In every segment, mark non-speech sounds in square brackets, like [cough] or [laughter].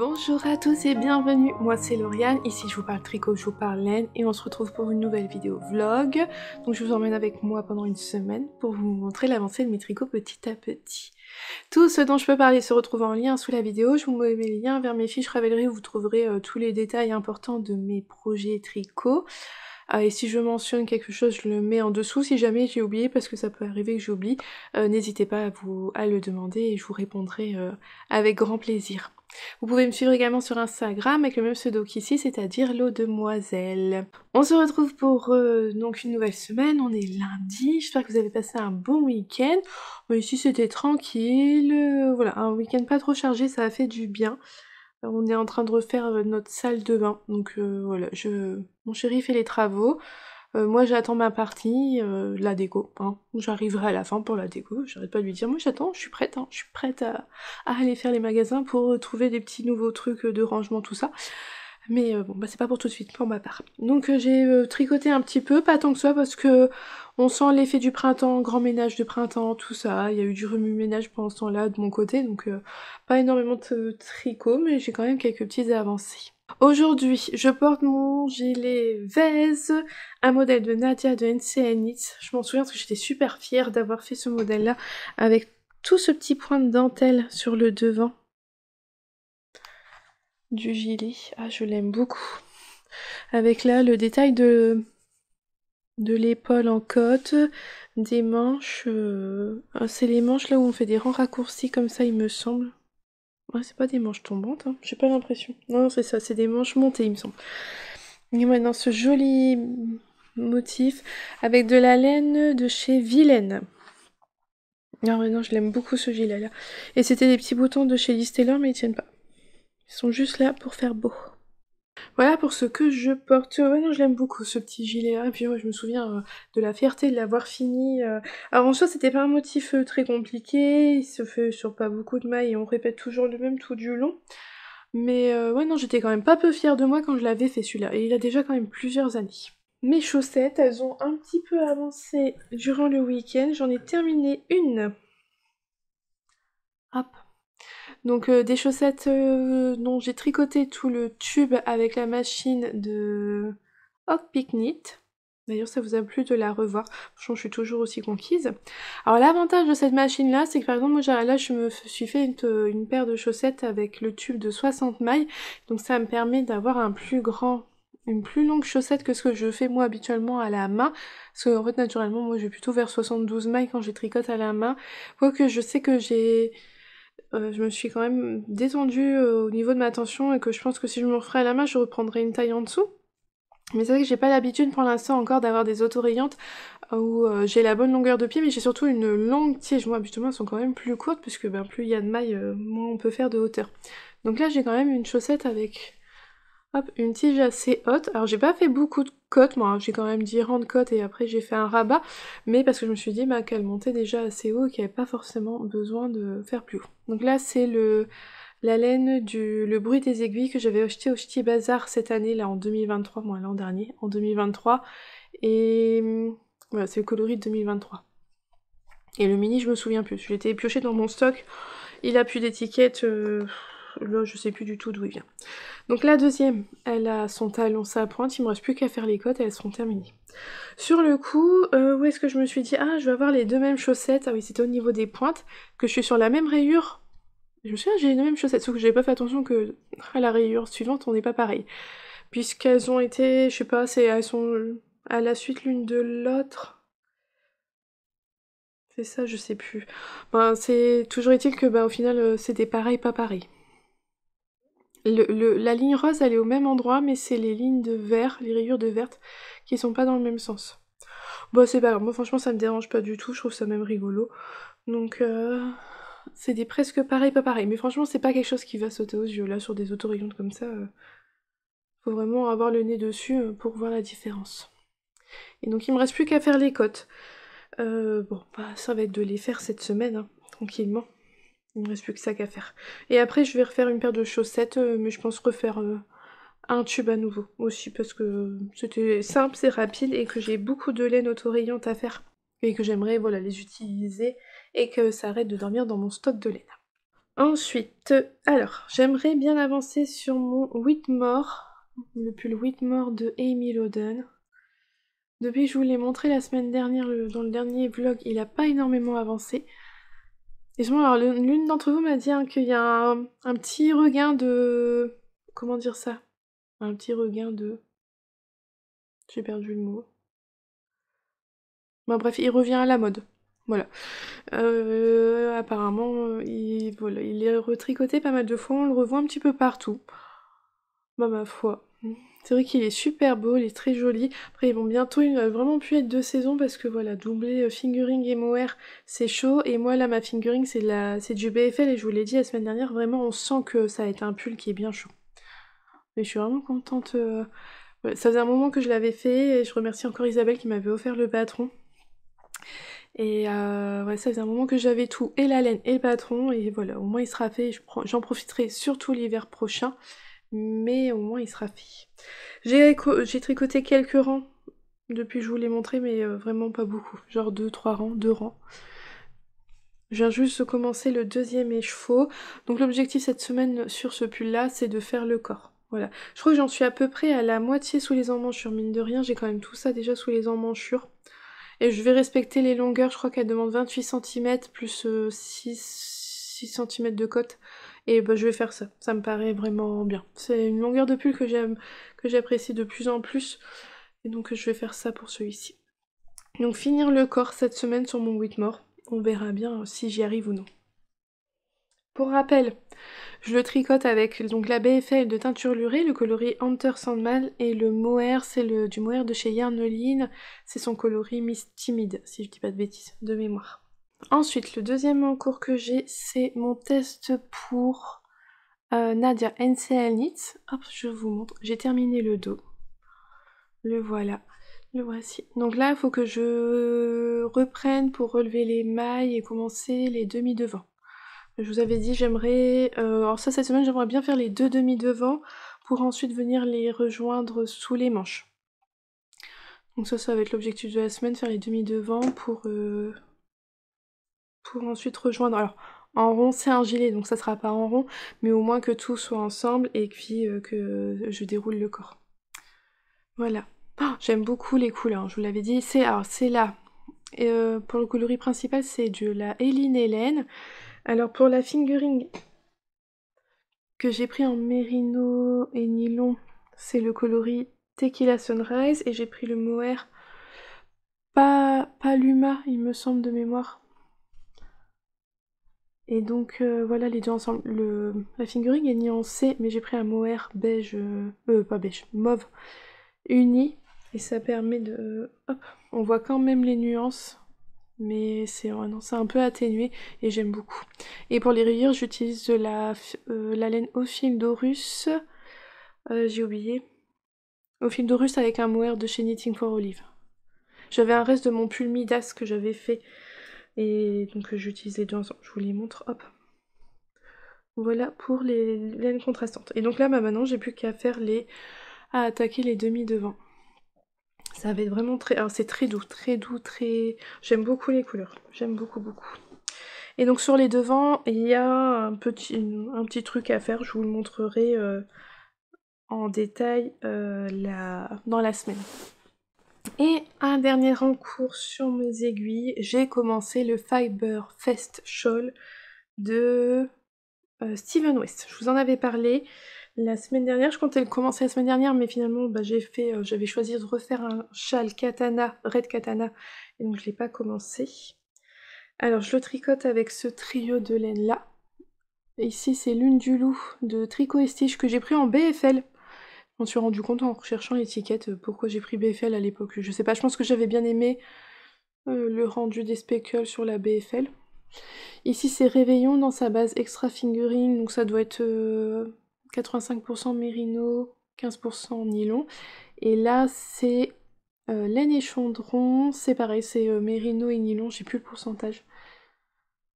Bonjour à tous et bienvenue, moi c'est Lauriane, ici je vous parle tricot, je vous parle laine et on se retrouve pour une nouvelle vidéo vlog. Donc je vous emmène avec moi pendant une semaine pour vous montrer l'avancée de mes tricots petit à petit. Tout ce dont je peux parler se retrouve en lien sous la vidéo, je vous mets les liens vers mes fiches Ravelry où vous trouverez euh, tous les détails importants de mes projets tricots. Ah, et si je mentionne quelque chose, je le mets en dessous si jamais j'ai oublié, parce que ça peut arriver que j'oublie. Euh, n'hésitez pas à, vous, à le demander et je vous répondrai euh, avec grand plaisir. Vous pouvez me suivre également sur Instagram avec le même pseudo qu'ici, c'est-à-dire l'eau demoiselle. On se retrouve pour euh, donc une nouvelle semaine, on est lundi, j'espère que vous avez passé un bon week-end. ici c'était tranquille, euh, voilà, un week-end pas trop chargé, ça a fait du bien. Euh, on est en train de refaire notre salle de bain, donc voilà, mon chéri fait les travaux. Euh, moi j'attends ma partie, euh, la déco, hein. J'arriverai à la fin pour la déco, j'arrête pas de lui dire, moi j'attends, je suis prête, hein, je suis prête à, aller faire les magasins pour trouver des petits nouveaux trucs euh, de rangement, tout ça. Mais bon, bah c'est pas pour tout de suite, pour ma part. Donc j'ai tricoté un petit peu, pas tant que ça, parce que on sent l'effet du printemps, grand ménage de printemps, tout ça. Il y a eu du remue-ménage pendant ce temps-là de mon côté, donc pas énormément de tricot, mais j'ai quand même quelques petites avancées. Aujourd'hui, je porte mon gilet Vez, un modèle de Nadia de NCNIT. Je m'en souviens parce que j'étais super fière d'avoir fait ce modèle-là avec tout ce petit point de dentelle sur le devant du gilet. Ah, je l'aime beaucoup. Avec là le détail de, l'épaule en côte, des manches. Euh, c'est les manches là où on fait des rangs raccourcis comme ça, il me semble. Ouais, c'est pas des manches tombantes, hein. j'ai pas l'impression. Non, c'est ça, c'est des manches montées, il me semble. Mais maintenant ce joli motif avec de la laine de chez Vilaine. Non, ah mais non, je l'aime beaucoup ce gilet là. Et c'était des petits boutons de chez listeller mais ils tiennent pas. Ils sont juste là pour faire beau. Voilà pour ce que je porte. Euh, ouais, non, je l'aime beaucoup ce petit gilet là. Et puis je me souviens euh, de la fierté de l'avoir fini. Alors en soi, c'était pas un motif euh, très compliqué. Il se fait sur pas beaucoup de mailles et on répète toujours le même tout du long. Mais ouais, non, j'étais quand même pas peu fière de moi quand je l'avais fait celui-là. Et il a déjà quand même plusieurs années. Mes chaussettes, elles ont un petit peu avancé durant le week-end. J'en ai terminé une. Hop. Donc euh, des chaussettes euh, dont j'ai tricoté tout le tube avec la machine de Hop Knit. D'ailleurs ça vous a plu de la revoir, je suis toujours aussi conquise. Alors l'avantage de cette machine là c'est que par exemple moi là je me suis fait euh, une, paire de chaussettes avec le tube de 60 mailles, donc ça me permet d'avoir un plus grand une plus longue chaussette que ce que je fais moi habituellement à la main. Parce que fait naturellement moi j'ai plutôt vers 72 mailles quand je tricote à la main. Quoique je sais que j'ai euh, je me suis quand même détendue euh, au niveau de ma tension et que je pense que si je me referais à la main, je reprendrais une taille en dessous. Mais c'est vrai que j'ai pas l'habitude pour l'instant encore d'avoir des autorayantes euh, où j'ai la bonne longueur de pied, mais j'ai surtout une longue tige. Moi, justement elles sont quand même plus courtes, puisque ben, plus il y a de mailles, moins on peut faire de hauteur. Donc là, j'ai quand même une chaussette avec Hop, une tige assez haute. Alors j'ai pas fait beaucoup de cotes moi hein. j'ai quand même dit rendre de et après j'ai fait un rabat, mais parce que je me suis dit bah, qu'elle montait déjà assez haut et qu'il n'y avait pas forcément besoin de faire plus haut. Donc là c'est le la laine du le bruit des aiguilles que j'avais acheté au Ch'ti Bazar cette année, là en 2023, moi l'an dernier, en 2023. Et mm, voilà, c'est le coloris de 2023. Et le mini je me souviens plus, je l'ai pioché dans mon stock, il a plus d'étiquette. Euh, là, je sais plus du tout d'où il vient. Donc la deuxième, elle a son talon, sa pointe, il me reste plus qu'à faire les côtes et elles seront terminées. Sur le coup, euh, où est-ce que je me suis dit, ah, je vais avoir les deux mêmes chaussettes, ah oui, c'était au niveau des pointes, que je suis sur la même rayure. Je me souviens, j'ai les mêmes chaussettes, sauf que n'ai pas fait attention que à la rayure suivante, on n'est pas pareil. Puisqu'elles ont été, je sais pas, elles sont à la suite l'une de l'autre C'est ça, je sais plus. Ben, c'est toujours est que ben, au final, euh, c'était pareil, pas pareil la ligne rose, elle est au même endroit, mais c'est les lignes de vert, les rayures de verte, qui sont pas dans le même sens. Bon, c'est pas grave. Moi, franchement, ça me dérange pas du tout. Je trouve ça même rigolo. Donc, euh, c'est des presque pareil, pas pareil. Mais franchement, c'est pas quelque chose qui va sauter aux yeux. Là, sur des rayons comme ça, euh, faut vraiment avoir le nez dessus euh, pour voir la différence. Et donc, il me reste plus qu'à faire les côtes. bon, bah, ça va être de les faire cette semaine, hein, tranquillement. Il ne reste plus que ça qu'à faire. Et après, je vais refaire une paire de chaussettes, euh, mais je pense refaire euh, un tube à nouveau aussi parce que c'était simple, c'est rapide et que j'ai beaucoup de laine autorayante à faire et que j'aimerais voilà, les utiliser et que ça arrête de dormir dans mon stock de laine. Ensuite, alors, j'aimerais bien avancer sur mon Whitmore, le pull Whitmore de Amy Loden. Depuis que je vous l'ai montré la semaine dernière, dans le dernier vlog, il n'a pas énormément avancé alors l'une d'entre vous m'a dit hein, qu'il y a un, petit regain de. Comment dire ça Un petit regain de. J'ai perdu le mot. bref, il revient à la mode. Voilà. Euh, apparemment, il, il est retricoté pas mal de fois, on le revoit un petit peu partout. Bah, ma foi. C'est vrai qu'il est super beau, il est très joli. Après, ils vont bientôt il vraiment plus être deux saisons parce que voilà, doubler euh, fingering et mohair, c'est chaud. Et moi, là, ma fingering, c'est du BFL et je vous l'ai dit la semaine dernière, vraiment, on sent que ça a été un pull qui est bien chaud. Mais je suis vraiment contente. Euh, ça faisait un moment que je l'avais fait et je remercie encore Isabelle qui m'avait offert le patron. Et euh, ça faisait un moment que j'avais tout, et la laine et le patron, et voilà, au moins il sera fait, j'en profiterai surtout l'hiver prochain mais au moins il sera fait. J'ai tricoté quelques rangs depuis que je vous l'ai montré, mais euh, vraiment pas beaucoup, genre 2-3 rangs, 2 rangs. Je viens juste de commencer le deuxième écheveau. Donc l'objectif cette semaine sur ce pull-là, c'est de faire le corps. Voilà. Je crois que j'en suis à peu près à la moitié sous les emmanchures. Mine de rien, j'ai quand même tout ça déjà sous les emmanchures. Et je vais respecter les longueurs. Je crois qu'elle demande 28 cm plus 6, 6 cm de côte. Et bah, je vais faire ça. Ça me paraît vraiment bien. C'est une longueur de pull que j'aime, que j'apprécie de plus en plus. Et donc je vais faire ça pour celui-ci. Donc finir le corps cette semaine sur mon Whitmore. On verra bien si j'y arrive ou non. Pour rappel, je le tricote avec donc la BFL de teinture lurée, le coloris Hunter Sandman et le mohair, c'est le du mohair de chez Yarnoline, c'est son coloris Miss Timide, si je dis pas de bêtises, de mémoire. Ensuite, le deuxième en cours que j'ai, c'est mon test pour euh, Nadia NCLNIT. Hop, je vous montre. J'ai terminé le dos. Le voilà. Le voici. Donc là, il faut que je reprenne pour relever les mailles et commencer les demi-devants. Je vous avais dit, j'aimerais... Euh, alors ça, cette semaine, j'aimerais bien faire les deux demi-devants pour ensuite venir les rejoindre sous les manches. Donc ça, ça va être l'objectif de la semaine, faire les demi-devants pour... Euh, pour ensuite rejoindre. Alors, en rond, c'est un gilet, donc ça sera pas en rond, mais au moins que tout soit ensemble et puis euh, que je déroule le corps. Voilà. Oh, j'aime beaucoup les couleurs, je vous l'avais dit. C'est c'est là. Et, euh, pour le coloris principal, c'est de la Hélène Hélène. Alors pour la fingering que j'ai pris en mérino et nylon, c'est le coloris Tequila Sunrise et j'ai pris le mohair Paluma, il me semble de mémoire. Et donc euh, voilà les deux ensemble. Le, la fingering est nuancée, mais j'ai pris un mohair beige, euh, euh, pas beige, mauve, uni. Et ça permet de... Hop, on voit quand même les nuances, mais c'est oh un peu atténué et j'aime beaucoup. Et pour les rayures, j'utilise de la, euh, laine au fil j'ai oublié. Au fil avec un mohair de chez Knitting for Olive. J'avais un reste de mon pull que j'avais fait et donc euh, j'utilise les deux ensemble, je vous les montre, hop. Voilà pour les laines contrastantes. Et donc là, bah, maintenant, j'ai plus qu'à faire les... à attaquer les demi devants Ça va être vraiment très... Alors c'est très doux, très doux, très... J'aime beaucoup les couleurs, j'aime beaucoup, beaucoup. Et donc sur les devants, il y a un petit, un petit truc à faire, je vous le montrerai euh, en détail euh, dans la semaine. Et un dernier rencours sur mes aiguilles, j'ai commencé le Fiber Fest Shawl de euh, Steven West. Je vous en avais parlé la semaine dernière, je comptais le commencer la semaine dernière, mais finalement bah, j'ai fait, euh, j'avais choisi de refaire un châle katana, red katana, et donc je ne l'ai pas commencé. Alors je le tricote avec ce trio de laine là. Ici c'est lune du loup de Tricot et que j'ai pris en BFL me suis rendu compte en recherchant l'étiquette euh, pourquoi j'ai pris BFL à l'époque. Je sais pas, je pense que j'avais bien aimé euh, le rendu des speckles sur la BFL. Ici c'est Réveillon dans sa base extra fingering, donc ça doit être 85% mérino, 15% nylon. Et là c'est euh, laine et chandron, c'est pareil, c'est mérino et nylon, j'ai plus le pourcentage.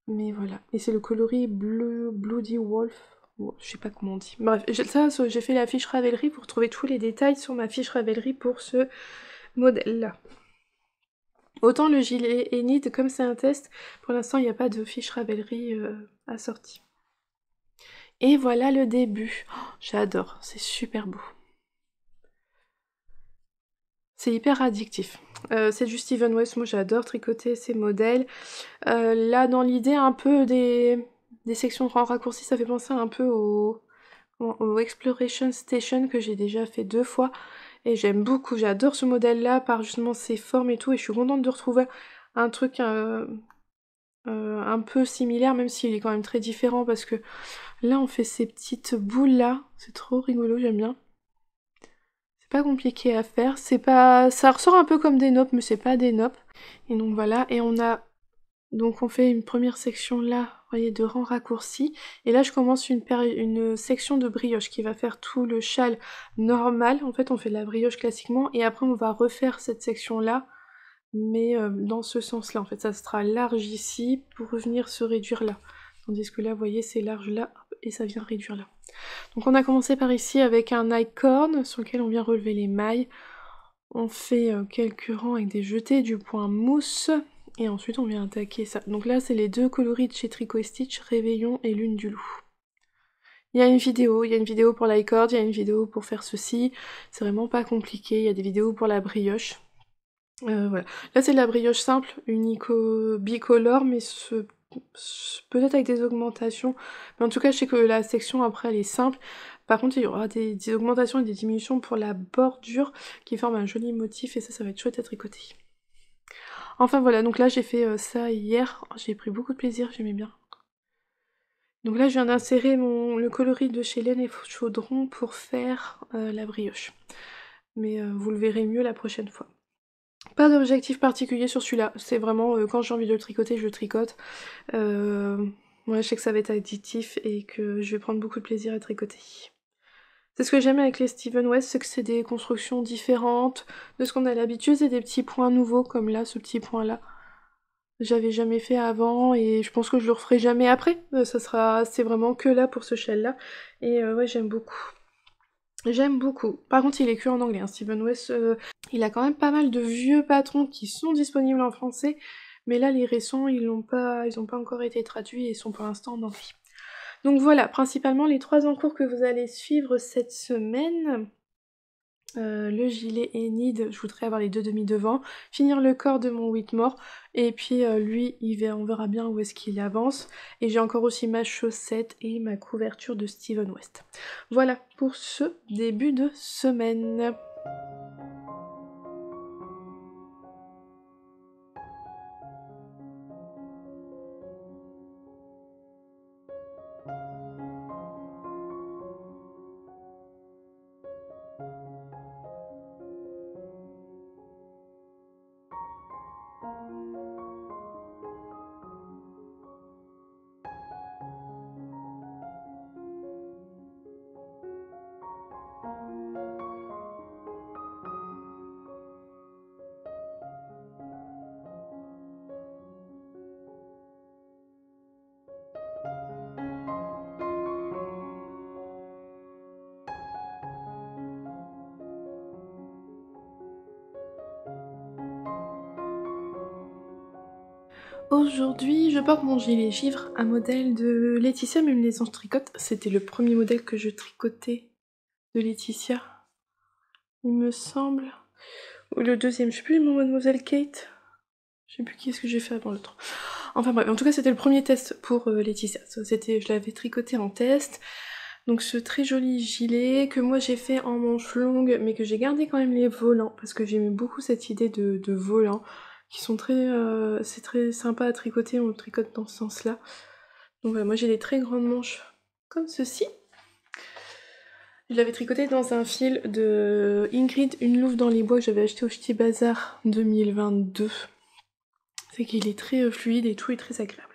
Mais voilà, et c'est le coloris bleu Bloody Wolf, je sais pas comment on dit. Bref, ça, j'ai fait la fiche Ravelry pour trouver tous les détails sur ma fiche Ravelry pour ce modèle-là. Autant le gilet nid, comme c'est un test, pour l'instant il n'y a pas de fiche Ravelry assortie. Euh, Et voilà le début. Oh, j'adore, c'est super beau. C'est hyper addictif. Euh, c'est du Steven West, moi j'adore tricoter ces modèles. Euh, là, dans l'idée un peu des, des sections en raccourci, ça fait penser un peu au, Exploration Station que j'ai déjà fait deux fois et j'aime beaucoup, j'adore ce modèle là par justement ses formes et tout et je suis contente de retrouver un truc euh, euh, un peu similaire même s'il est quand même très différent parce que là on fait ces petites boules là, c'est trop rigolo, j'aime bien. C'est pas compliqué à faire, c'est pas ça ressort un peu comme des nopes mais c'est pas des nopes. Et donc voilà et on a donc on fait une première section là, vous voyez, de rang raccourci. Et là, je commence une, section de brioche qui va faire tout le châle normal. En fait, on fait de la brioche classiquement. Et après, on va refaire cette section-là, mais euh, dans ce sens-là. En fait, ça sera large ici pour venir se réduire là. Tandis que là, vous voyez, c'est large là et ça vient réduire là. Donc on a commencé par ici avec un icône sur lequel on vient relever les mailles. On fait euh, quelques rangs avec des jetés du point mousse et ensuite, on vient attaquer ça. Donc là, c'est les deux coloris de chez Tricot Stitch, Réveillon et Lune du Loup. Il y a une vidéo, il y a une vidéo pour l'icord, il y a une vidéo pour faire ceci. C'est vraiment pas compliqué, il y a des vidéos pour la brioche. Euh, voilà. Là, c'est de la brioche simple, unico bicolore, mais peut-être avec des augmentations. Mais en tout cas, je sais que la section après, elle est simple. Par contre, il y aura des, des augmentations et des diminutions pour la bordure qui forme un joli motif et ça, ça va être chouette à tricoter. Enfin voilà, donc là j'ai fait euh, ça hier, j'ai pris beaucoup de plaisir, j'aimais bien. Donc là je viens d'insérer le coloris de chez Laine et Chaudron pour faire euh, la brioche. Mais euh, vous le verrez mieux la prochaine fois. Pas d'objectif particulier sur celui-là, c'est vraiment quand j'ai envie de le tricoter, je le tricote. moi je sais que ça va être additif et que je vais prendre beaucoup de plaisir à tricoter. C'est ce que j'aime avec les Steven West, c'est que c'est des constructions différentes de ce qu'on a l'habitude, c'est des petits points nouveaux comme là, ce petit point là. J'avais jamais fait avant et je pense que je le referai jamais après. Euh, ça sera, c'est vraiment que là pour ce shell là. Et euh, ouais, j'aime beaucoup. J'aime beaucoup. Par contre, il est que en anglais. Hein, Steven West, euh, il a quand même pas mal de vieux patrons qui sont disponibles en français, mais là les récents, ils n'ont pas, ils ont pas encore été traduits et sont pour l'instant en anglais. Donc voilà, principalement les trois cours que vous allez suivre cette semaine. Euh, le gilet et Nid, je voudrais avoir les deux demi devant, finir le corps de mon Whitmore, et puis euh, lui, on verra bien où est-ce qu'il avance. Et j'ai encore aussi ma chaussette et ma couverture de Steven West. Voilà pour ce début de semaine. Aujourd'hui, je porte mon gilet givre, un modèle de Laetitia Même les anges tricote. C'était le premier modèle que je tricotais de Laetitia, il me semble. Ou le deuxième, je sais plus, Mademoiselle Kate. Je ne sais plus qui est-ce que j'ai fait avant l'autre. Enfin bref, en tout cas, c'était le premier test pour euh, Laetitia. C'était, je l'avais tricoté en test. Donc ce très joli gilet que moi j'ai fait en manche longue, mais que j'ai gardé quand même les volants parce que j'aimais beaucoup cette idée de volant qui sont très euh, c'est très sympa à tricoter on le tricote dans ce sens là donc moi j'ai des très grandes manches comme ceci je l'avais tricoté dans un fil de Ingrid Une Louve dans les bois que j'avais acheté au Ch'ti Bazar 2022 c'est qu'il est très euh, fluide et tout est très agréable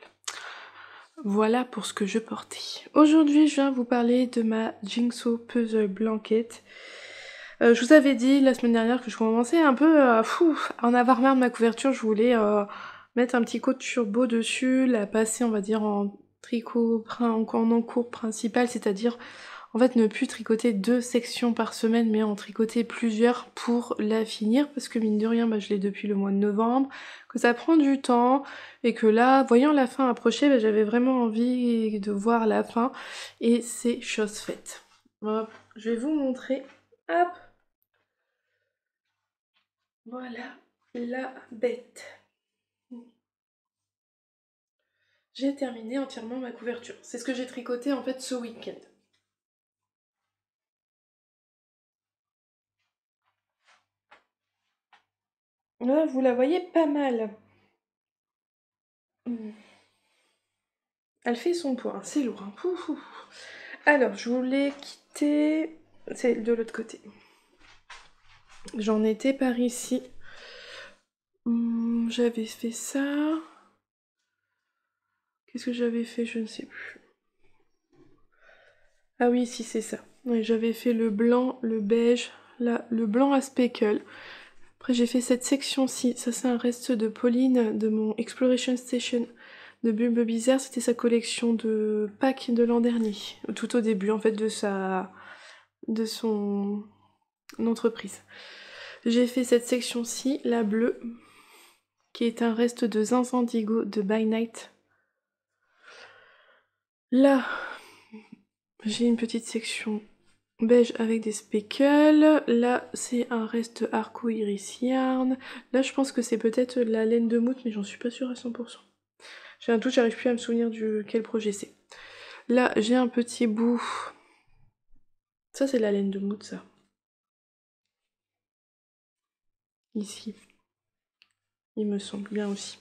voilà pour ce que je portais aujourd'hui je viens vous parler de ma Jinxo Puzzle Blanket euh, je vous avais dit la semaine dernière que je commençais un peu à fou, en avoir marre de ma couverture, je voulais euh, mettre un petit coup de turbo dessus, la passer on va dire en tricot, en, en encours principal, c'est-à-dire en fait ne plus tricoter deux sections par semaine mais en tricoter plusieurs pour la finir parce que mine de rien bah, je l'ai depuis le mois de novembre, que ça prend du temps et que là voyant la fin approcher bah, j'avais vraiment envie de voir la fin et c'est chose faite. je vais vous montrer. Hop voilà la bête. J'ai terminé entièrement ma couverture. C'est ce que j'ai tricoté en fait ce week-end. Là, vous la voyez pas mal. Elle fait son poids, hein. c'est lourd. Hein. Alors, je voulais quitter... C'est de l'autre côté. J'en étais par ici. Hmm, j'avais fait ça. Qu'est-ce que j'avais fait Je ne sais plus. Ah oui, si c'est ça. j'avais fait le blanc, le beige, là, le blanc à speckle. Après j'ai fait cette section-ci. Ça c'est un reste de Pauline de mon Exploration Station de Bulbe Bizarre. C'était sa collection de packs de l'an dernier. Tout au début en fait de sa... de son j'ai fait cette section-ci, la bleue, qui est un reste de Zinzandigo de By Night. Là, j'ai une petite section beige avec des speckles. Là, c'est un reste arco-iris yarn. Là, je pense que c'est peut-être la laine de mout, mais j'en suis pas sûre à 100%. J'ai un doute, j'arrive plus à me souvenir du quel projet c'est. Là, j'ai un petit bout. Ça, c'est la laine de mout, ça. ici. Il me semble bien aussi.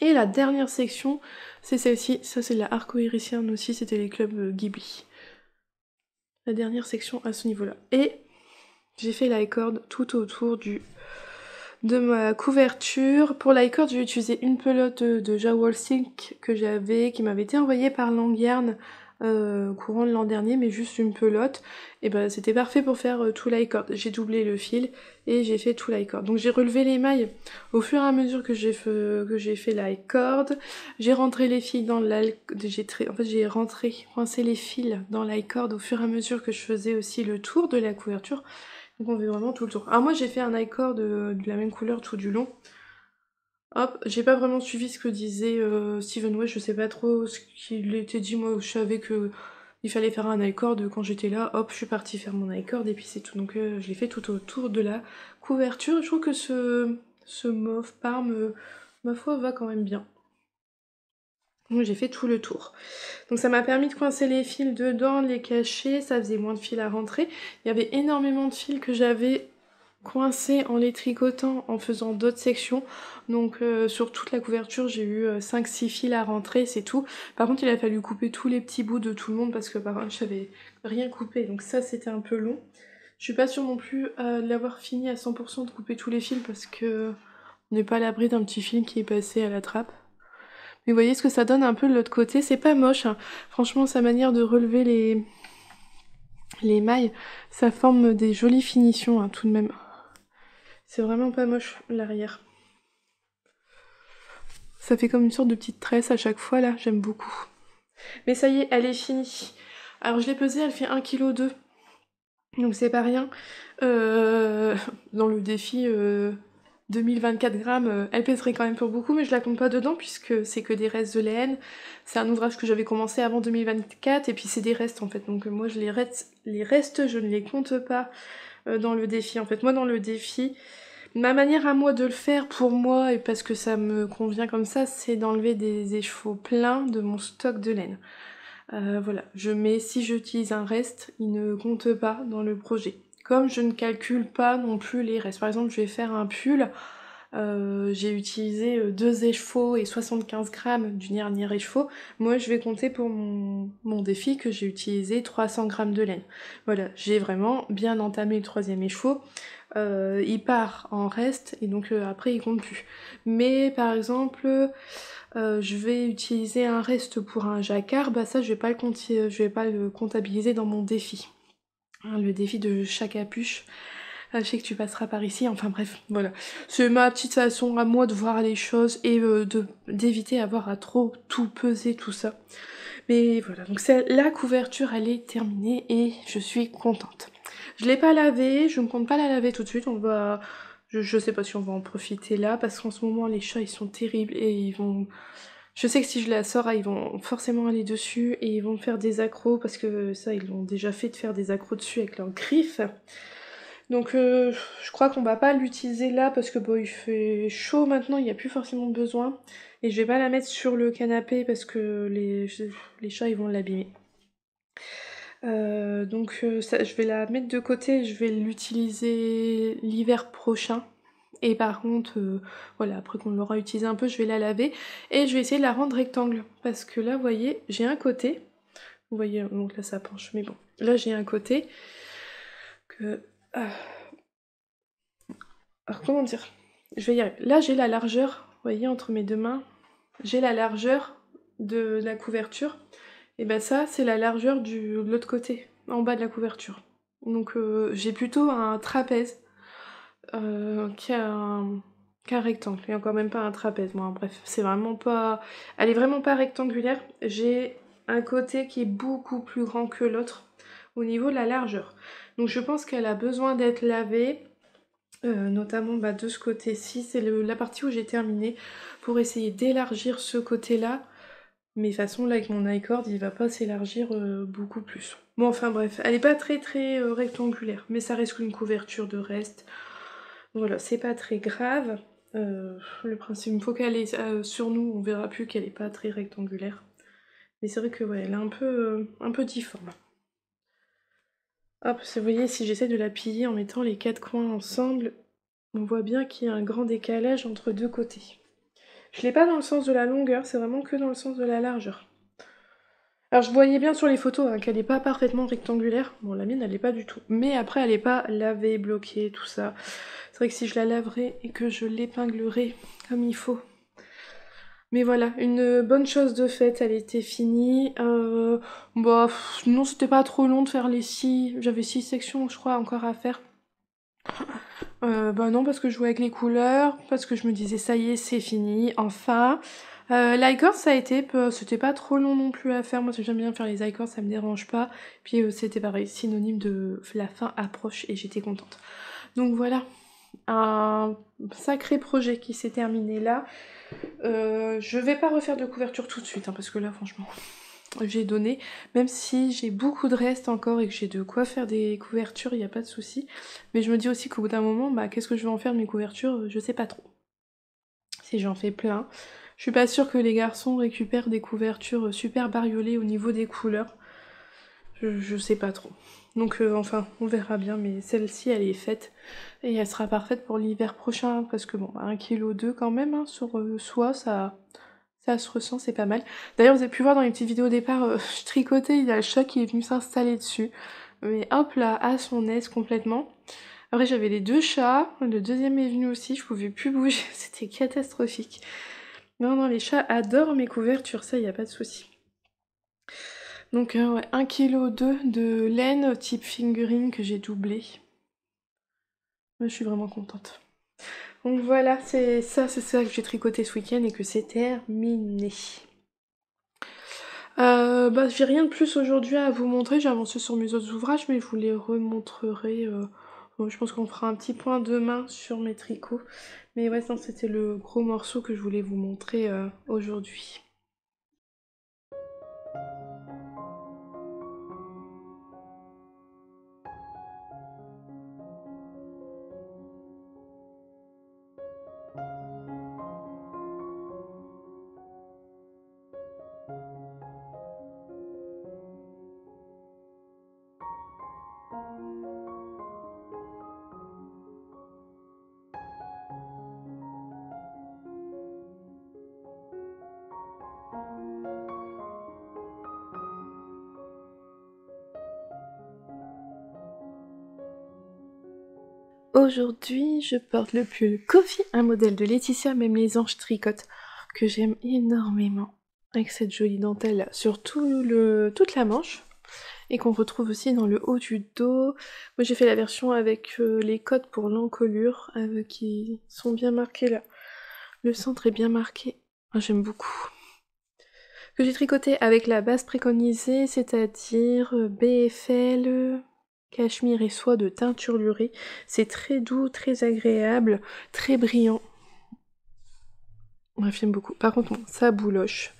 Et la dernière section, c'est celle-ci. Ça, c'est la arco-iricienne aussi. C'était les clubs euh, Ghibli. La dernière section à ce niveau-là. Et j'ai fait la l'icord tout autour du de ma couverture. Pour l'icord, j'ai utilisé une pelote de, Jawal Sink que j'avais, qui m'avait été envoyée par Langyarn euh, courant de l'an dernier, mais juste une pelote. Et ben c'était parfait pour faire euh, tout l'icord. J'ai doublé le fil et j'ai fait tout l'icord. Donc j'ai relevé les mailles au fur et à mesure que j'ai fait, que j'ai fait la J'ai rentré les fils dans j'ai j'ai rentré, coincé les fils dans la au fur et à mesure que je faisais aussi le tour de la couverture. Donc on fait vraiment tout le tour. Alors moi j'ai fait un icord euh, de la même couleur tout du long. Hop, j'ai pas vraiment suivi ce que disait euh, Steven Way, je sais pas trop ce qu'il était dit, moi je savais que il fallait faire un iCord quand j'étais là, hop, je suis partie faire mon iCord et puis c'est tout. Donc euh, je l'ai fait tout autour de la couverture. Je trouve que ce, ce mauve parme, euh, ma foi, va quand même bien. Donc j'ai fait tout le tour. Donc ça m'a permis de coincer les fils dedans, les cacher, ça faisait moins de fils à rentrer. Il y avait énormément de fils que j'avais Coincé en les tricotant en faisant d'autres sections. Donc euh, sur toute la couverture j'ai eu 5-6 euh, fils à rentrer, c'est tout. Par contre il a fallu couper tous les petits bouts de tout le monde parce que par contre j'avais rien coupé, donc ça c'était un peu long. Je suis pas sûre non plus euh, de l'avoir fini à 100% de couper tous les fils parce que on n'est pas à l'abri d'un petit fil qui est passé à la trappe. Mais vous voyez ce que ça donne un peu de l'autre côté, c'est pas moche. Hein. Franchement sa manière de relever les, les mailles, ça forme des jolies finitions hein, tout de même. C'est vraiment pas moche l'arrière. Ça fait comme une sorte de petite tresse à chaque fois là, j'aime beaucoup. Mais ça y est, elle est finie. Alors je l'ai pesée, elle fait 1,2 kg. Donc c'est pas rien. Euh, [laughs] dans le défi 2024 euh, grammes, euh, elle pèserait quand même pour beaucoup, mais je la compte pas dedans puisque c'est que des restes de laine. C'est un ouvrage que j'avais commencé avant 2024 et puis c'est des restes en fait. Donc moi je les reste. les restes je ne les compte pas euh, dans le défi. En fait, moi, dans le défi, ma manière à moi de le faire pour moi et parce que ça me convient comme ça, c'est d'enlever des échevaux pleins de mon stock de laine. Euh, voilà, je mets, si j'utilise un reste, il ne compte pas dans le projet. Comme je ne calcule pas non plus les restes. Par exemple, je vais faire un pull. Euh, j'ai utilisé euh, deux échevaux et 75 grammes du dernier écheveau, moi je vais compter pour mon, mon défi que j'ai utilisé 300 grammes de laine. Voilà, j'ai vraiment bien entamé le troisième écheveau. Euh, il part en reste et donc après il compte plus. Mais par exemple, je vais utiliser un reste pour un jacquard, bah ça je vais pas le, je vais pas le comptabiliser dans mon défi. Hein, le défi de chaque capuche bah, je que tu passeras par ici, enfin bref, voilà. C'est ma petite façon à moi de voir les choses et euh, de d'éviter d'avoir à trop tout peser, tout ça. Mais voilà, donc la couverture, elle est terminée et je suis contente. Je l'ai pas lavé, je ne compte pas la laver tout de suite, on va... Je, ne sais pas si on va en profiter là, parce qu'en ce moment, les chats, ils sont terribles et ils vont... Je sais que si je la sors, ils vont forcément aller dessus et ils vont faire des accros parce que ça, ils l'ont déjà fait de faire des accros dessus avec leurs griffes. Donc euh, je crois qu'on va pas l'utiliser là parce que bon il fait chaud maintenant, il n'y a plus forcément besoin. Et je vais pas la mettre sur le canapé parce que les, les chats ils vont l'abîmer. Euh, donc euh, ça, je vais la mettre de côté, je vais l'utiliser l'hiver prochain. Et par contre, voilà, après qu'on l'aura utilisé un peu, je vais la laver et je vais essayer de la rendre rectangle. Parce que là, vous voyez, j'ai un côté. Vous voyez, donc là ça penche, mais bon. Là j'ai un côté que euh, alors comment dire Je vais dire Là j'ai la largeur, vous voyez, entre mes deux mains, j'ai la largeur de la couverture. Et ben ça, c'est la largeur de l'autre côté, en bas de la couverture. Donc euh, j'ai plutôt un trapèze euh, qu'un qu'un Il rectangle. Et encore même pas un trapèze, moi. bref, c'est vraiment pas. Elle est vraiment pas rectangulaire. J'ai un côté qui est beaucoup plus grand que l'autre au niveau de la largeur. Donc je pense qu'elle a besoin d'être lavée. Euh, notamment bah, de ce côté-ci, c'est la partie où j'ai terminé pour essayer d'élargir ce côté-là. Mais de toute façon, là, avec mon iCord, il va pas s'élargir euh, beaucoup plus. Bon, enfin bref, elle n'est pas très très euh, rectangulaire, mais ça reste une couverture de reste. Voilà, c'est pas très grave. le principe, il faut qu'elle est sur nous, on verra plus qu'elle n'est pas très rectangulaire. Mais c'est vrai que ouais, elle est un peu, un peu difforme vous voyez, si j'essaie de la piller en mettant les quatre coins ensemble, on voit bien qu'il y a un grand décalage entre deux côtés. Je ne l'ai pas dans le sens de la longueur, c'est vraiment que dans le sens de la largeur. Alors je voyais bien sur les photos hein, qu'elle n'est pas parfaitement rectangulaire. Bon, la mienne, elle n'est pas du tout. Mais après, elle n'est pas lavée, bloquée, tout ça. C'est vrai que si je la laverais et que je l'épinglerais comme il faut, mais voilà, une euh, bonne chose de faite, elle était finie. Euh, bah, non, c'était pas trop long de faire les six. J'avais six sections, je crois, encore à faire. Euh, bah non, parce que je jouais avec les couleurs, parce que je me disais ça y est, c'est fini, enfin. Euh, ça a été, c'était pas trop long non plus à faire. Moi, j'aime bien faire les icornes, ça me dérange pas. Puis euh, c'était pareil, synonyme de la fin approche et j'étais contente. Donc voilà, un sacré projet qui s'est terminé là. Euh, je vais pas refaire de couverture tout de suite, hein, parce que là, franchement, j'ai donné. Même si j'ai beaucoup de reste encore et que j'ai de quoi faire des couvertures, il n'y a pas de souci. Mais je me dis aussi qu'au bout d'un moment, bah, qu'est-ce que je vais en faire de mes couvertures Je sais pas trop. Si j'en fais plein. Je suis pas sûre que les garçons récupèrent des couvertures super bariolées au niveau des couleurs je, sais pas trop. Donc euh, enfin, on verra bien, mais celle-ci, elle est faite et elle sera parfaite pour l'hiver prochain, hein, parce que bon, 1,2 kg quand même hein, sur euh, soi, ça, ça se ressent, c'est pas mal. D'ailleurs, vous avez pu voir dans les petites vidéos au départ, euh, [laughs] je tricotais, il y a le chat qui est venu s'installer dessus, mais hop là, à son aise complètement. Après, j'avais les deux chats, le deuxième est venu aussi, je pouvais plus bouger, [laughs] c'était catastrophique. Non, non, les chats adorent mes couvertures, ça, il n'y a pas de souci. Donc euh, 1,2 kg de laine type fingering que j'ai doublé. je suis vraiment contente. Donc voilà, c'est ça, c'est ça que j'ai tricoté ce week-end et que c'est terminé. Euh, bah, j'ai rien de plus aujourd'hui à vous montrer, j'ai avancé sur mes autres ouvrages, mais je vous les remontrerai. Euh, je pense qu'on fera un petit point demain sur mes tricots. Mais ouais, c'était le gros morceau que je voulais vous montrer euh, aujourd'hui. Aujourd'hui, je porte le pull Kofi, un modèle de Laetitia, même les anges tricotent, que j'aime énormément. Avec cette jolie dentelle sur toute la manche et qu'on retrouve aussi dans le haut du dos. Moi j'ai fait la version avec euh, les cotes pour l'encolure euh, qui sont bien marquées là. Le centre est bien marqué. Ah, j'aime beaucoup. Que j'ai tricoté avec la base préconisée, c'est-à-dire euh, BFL cachemire et soie de teinture lurée. C'est très doux, très agréable, très brillant. On la beaucoup. Par contre, ça bouloche,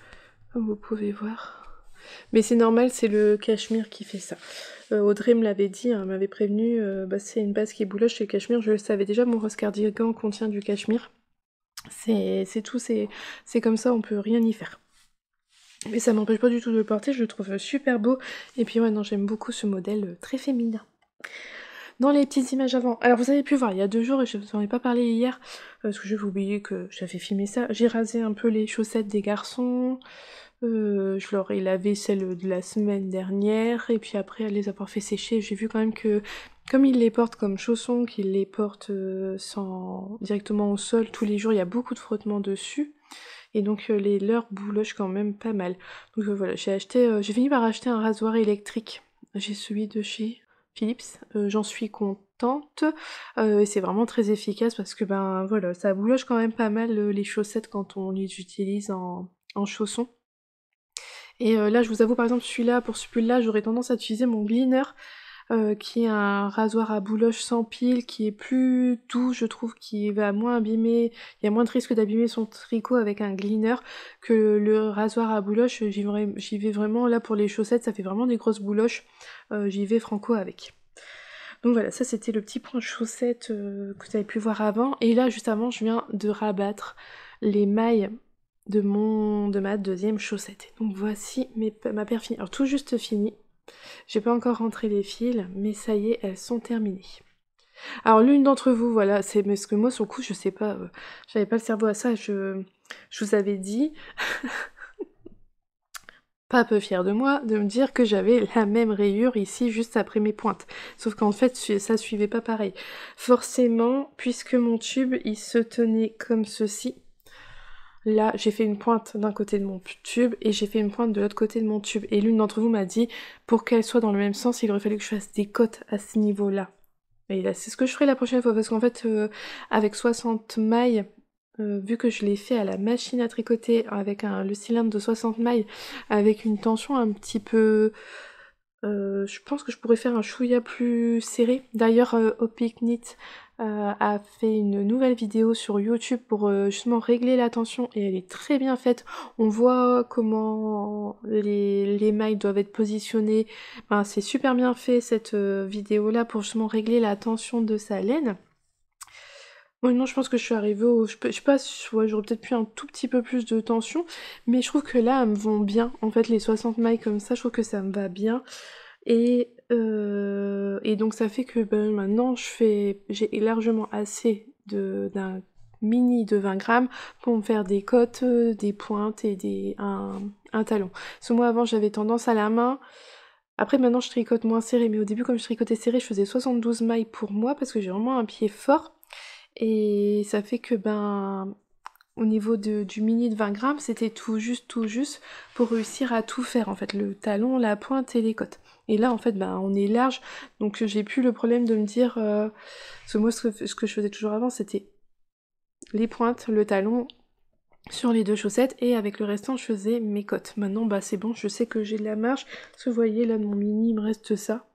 comme vous pouvez voir. Mais c'est normal, c'est le cachemire qui fait ça. Euh, Audrey me l'avait dit, hein, m'avait prévenu, euh, bah, c'est une base qui bouloche, chez le cachemire. Je le savais déjà, mon rose cardigan contient du cachemire. C'est tout, c'est comme ça, on peut rien y faire. Mais ça m'empêche pas du tout de le porter, je le trouve super beau. Et puis maintenant j'aime beaucoup ce modèle euh, très féminin. Dans les petites images avant, alors vous avez pu voir il y a deux jours, et je ne vous en ai pas parlé hier, euh, parce que j'ai oublié que j'avais filmé ça, j'ai rasé un peu les chaussettes des garçons, euh, je leur ai lavé celles de la semaine dernière, et puis après les avoir fait sécher, j'ai vu quand même que comme ils les portent comme chaussons, qu'ils les portent sans... directement au sol tous les jours, il y a beaucoup de frottements dessus et donc euh, les leurs boulogent quand même pas mal. Donc euh, voilà, j'ai acheté, euh, j'ai fini par acheter un rasoir électrique. J'ai celui de chez Philips, j'en suis contente. Et c'est vraiment très efficace parce que ben voilà, ça bouloge quand même pas mal les chaussettes quand on les utilise en, chaussons. Et là, je vous avoue, par exemple, celui-là, pour ce pull-là, j'aurais tendance à utiliser mon liner euh, qui est un rasoir à bouloche sans pile, qui est plus doux, je trouve, qui va moins abîmer, il y a moins de risque d'abîmer son tricot avec un gleaner que le rasoir à bouloche. J'y vais vraiment, là pour les chaussettes, ça fait vraiment des grosses bouloches, euh, j'y vais franco avec. Donc voilà, ça c'était le petit point chaussette euh, que vous avez pu voir avant. Et là, juste avant, je viens de rabattre les mailles de mon de ma deuxième chaussette. donc voici ma paire finie. Alors tout juste finie. J'ai pas encore rentré les fils, mais ça y est, elles sont terminées. Alors l'une d'entre vous, voilà, c'est parce que moi sur le coup, je sais pas, euh, j'avais pas le cerveau à ça, je, je vous avais dit, [laughs] pas peu fière de moi, de me dire que j'avais la même rayure ici juste après mes pointes. Sauf qu'en fait, ça suivait pas pareil. Forcément, puisque mon tube, il se tenait comme ceci, là j'ai fait une pointe d'un côté de mon tube et j'ai fait une pointe de l'autre côté de mon tube. Et l'une d'entre vous m'a dit, pour qu'elle soit dans le même sens, il aurait fallu que je fasse des côtes à ce niveau-là. Et là, c'est ce que je ferai la prochaine fois, parce qu'en fait, euh, avec 60 mailles, euh, vu que je l'ai fait à la machine à tricoter avec le cylindre de 60 mailles, avec une tension un petit peu... Euh, je pense que je pourrais faire un chouïa plus serré. D'ailleurs, au pique Knit, euh, a fait une nouvelle vidéo sur YouTube pour euh, justement régler la tension et elle est très bien faite. On voit comment les, mailles doivent être positionnées. c'est super bien fait cette euh, vidéo là pour justement régler la tension de sa laine. Bon, non, je pense que je suis arrivée au. Je, je pas si j'aurais peut-être pu un tout petit peu plus de tension, mais je trouve que là, elles me vont bien. En fait, les 60 mailles comme ça, je trouve que ça me va bien. Et euh, et donc ça fait que ben, maintenant je fais, j'ai largement assez d'un mini de 20 grammes pour me faire des côtes, euh, des pointes et des, un, un talon. Parce que moi avant j'avais tendance à la main. Après maintenant je tricote moins serré, mais au début comme je tricotais serré, je faisais 72 mailles pour moi parce que j'ai vraiment un pied fort. Et ça fait que ben au niveau du mini de 20 grammes, c'était tout juste, tout juste pour réussir à tout faire en fait, le talon, la pointe et les côtes. Et là, en fait, bah, on est large. Donc, j'ai plus le problème de me dire. Euh, parce que moi, ce que, je faisais toujours avant, c'était les pointes, le talon sur les deux chaussettes et avec le restant je faisais mes cotes. Maintenant bah c'est bon, je sais que j'ai de la marge. Parce que vous voyez là mon mini il me reste ça.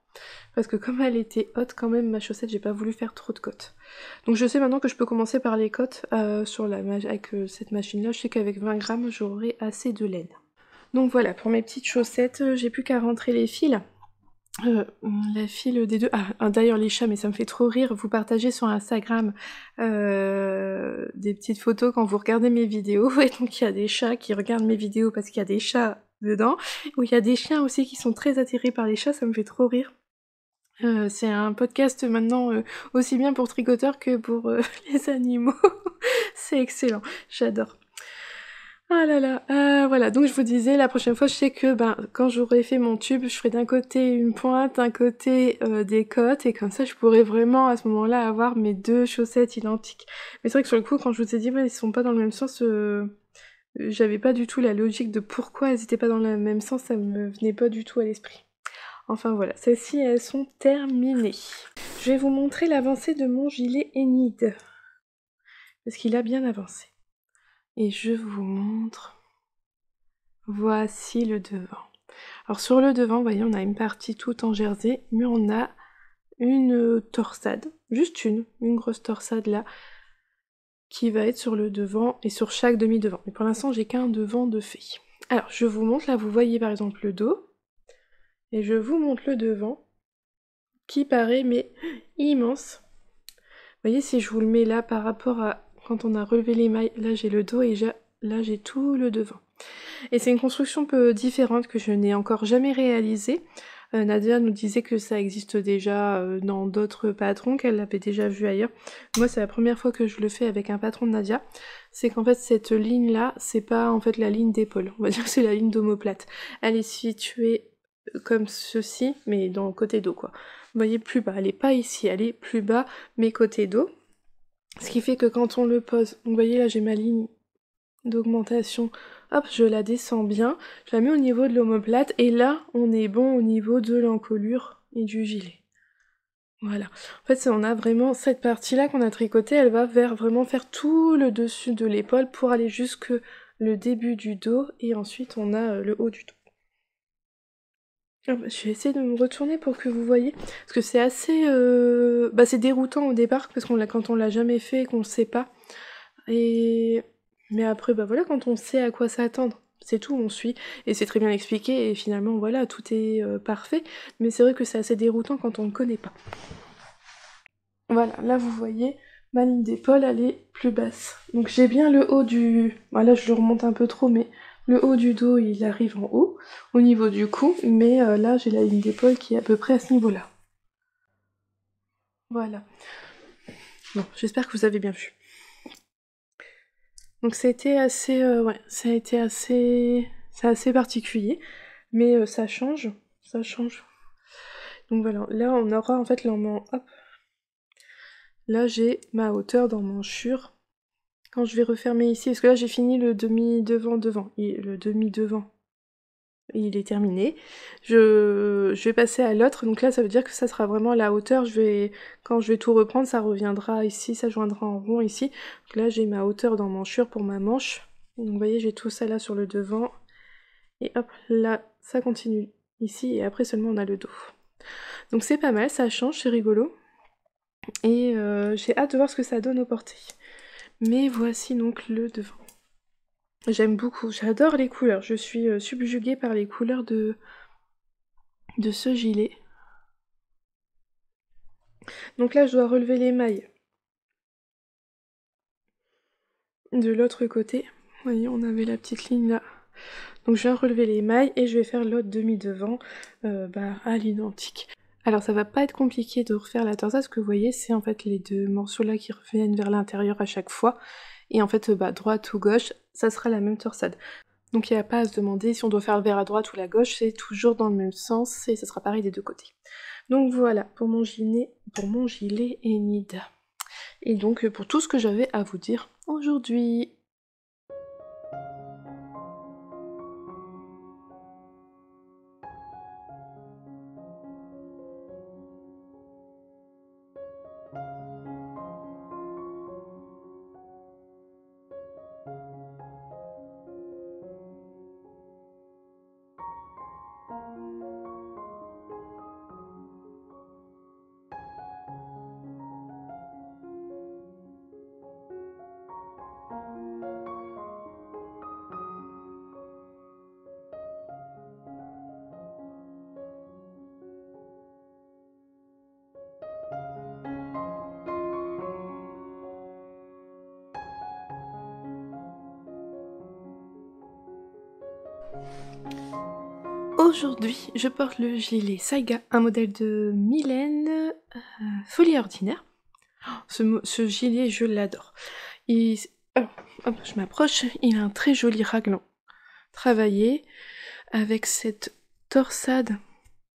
Parce que comme elle était haute quand même ma chaussette, j'ai pas voulu faire trop de cotes. Donc je sais maintenant que je peux commencer par les cotes euh, sur la avec euh, cette machine là. Je sais qu'avec 20 grammes j'aurai assez de laine. Donc voilà, pour mes petites chaussettes, j'ai plus qu'à rentrer les fils. Euh, la file des deux. Ah, d'ailleurs, les chats, mais ça me fait trop rire. Vous partagez sur Instagram euh, des petites photos quand vous regardez mes vidéos. [laughs] Et donc, il y a des chats qui regardent mes vidéos parce qu'il y a des chats dedans. Ou il y a des chiens aussi qui sont très attirés par les chats. Ça me fait trop rire. Euh, c'est un podcast maintenant aussi bien pour tricoteurs que pour [laughs] les animaux. c'est excellent, j'adore. Ah là là, euh, voilà, donc je vous disais, la prochaine fois, je sais que ben, quand j'aurai fait mon tube, je ferai d'un côté une pointe, d'un côté euh, des côtes, et comme ça, je pourrais vraiment à ce moment-là avoir mes deux chaussettes identiques. Mais c'est vrai que sur le coup, quand je vous ai dit, elles ils sont pas dans le même sens, euh, j'avais pas du tout la logique de pourquoi elles n'étaient pas dans le même sens, ça me venait pas du tout à l'esprit. Enfin voilà, celles-ci, elles sont terminées. Je vais vous montrer l'avancée de mon gilet Enid, parce qu'il a bien avancé et je vous montre. Voici le devant. Alors sur le devant, vous voyez, on a une partie toute en jersey, mais on a une torsade, juste une, une grosse torsade là, qui va être sur le devant et sur chaque demi-devant. Mais pour l'instant, j'ai qu'un devant de fée. Alors, je vous montre, là, vous voyez par exemple le dos, et je vous montre le devant, qui paraît, mais immense. Vous voyez, si je vous le mets là par rapport à quand on a relevé les mailles, là j'ai le dos et là j'ai tout le devant. Et c'est une construction un peu différente que je n'ai encore jamais réalisée. Euh, Nadia nous disait que ça existe déjà euh, dans d'autres patrons, qu'elle l'avait déjà vu ailleurs. Moi, c'est la première fois que je le fais avec un patron de Nadia. C'est qu'en fait, cette ligne-là, c'est pas en fait la ligne d'épaule. On va dire que c'est la ligne d'homoplate. Elle est située euh, comme ceci, mais dans le côté dos, quoi. Vous voyez, plus bas. Elle est pas ici, elle est plus bas, mais côté dos. Ce qui fait que quand on le pose, vous voyez là j'ai ma ligne d'augmentation, hop, je la descends bien, je la mets au niveau de l'omoplate et là on est bon au niveau de l'encolure et du gilet. Voilà. En fait, on a vraiment cette partie-là qu'on a tricotée, elle va vers vraiment faire tout le dessus de l'épaule pour aller jusque le début du dos et ensuite on a euh, le haut du dos. Bah, je vais essayer de me retourner pour que vous voyez. Parce que c'est assez... Euh, bah, c'est déroutant au départ, parce qu'on quand on l'a jamais fait et qu'on le sait pas. Et... Mais après, bah voilà, quand on sait à quoi s'attendre, c'est tout, on suit. Et c'est très bien expliqué, et finalement, voilà, tout est euh, parfait. Mais c'est vrai que c'est assez déroutant quand on ne connaît pas. Voilà, là vous voyez, ma ligne d'épaule, elle est plus basse. Donc j'ai bien le haut du... Voilà, je le remonte un peu trop, mais le haut du dos il arrive en haut au niveau du cou mais euh, là j'ai la ligne d'épaule qui est à peu près à ce niveau là voilà bon j'espère que vous avez bien vu donc ça a été assez euh, ouais ça a été assez c'est assez particulier mais euh, ça change ça change donc voilà là on aura en fait l'en hop là j'ai ma hauteur d'emmanchure quand je vais refermer ici, parce que là j'ai fini le demi-devant-devant, et le demi-devant, il est terminé. Je, vais passer à l'autre, donc là ça veut dire que ça sera vraiment la hauteur. Je vais, quand je vais tout reprendre, ça reviendra ici, ça joindra en rond ici. Donc là j'ai ma hauteur dans pour ma manche. Donc vous voyez, j'ai tout ça là sur le devant. Et hop, là, ça continue ici, et après seulement on a le dos. Donc c'est pas mal, ça change, c'est rigolo. Et euh, j'ai hâte de voir ce que ça donne aux portées. Mais voici donc le devant. J'aime beaucoup, j'adore les couleurs. Je suis euh, subjuguée par les couleurs de, de ce gilet. Donc là, je dois relever les mailles de l'autre côté. Vous voyez, on avait la petite ligne là. Donc je viens relever les mailles et je vais faire l'autre demi devant euh, bah, à l'identique. Alors ça va pas être compliqué de refaire la torsade, ce que vous voyez c'est en fait les deux morceaux là qui reviennent vers l'intérieur à chaque fois, et en fait euh, bah, droite ou gauche, ça sera la même torsade. Donc il n'y a pas à se demander si on doit faire vers la droite ou la gauche, c'est toujours dans le même sens et ça sera pareil des deux côtés. Donc voilà pour mon gilet, pour mon gilet et nid. Et donc euh, pour tout ce que j'avais à vous dire aujourd'hui. Aujourd'hui, je porte le gilet Saiga, un modèle de Mylène euh, Folie Ordinaire. Oh, ce, gilet, je l'adore. Oh, je m'approche, il a un très joli raglan travaillé avec cette torsade.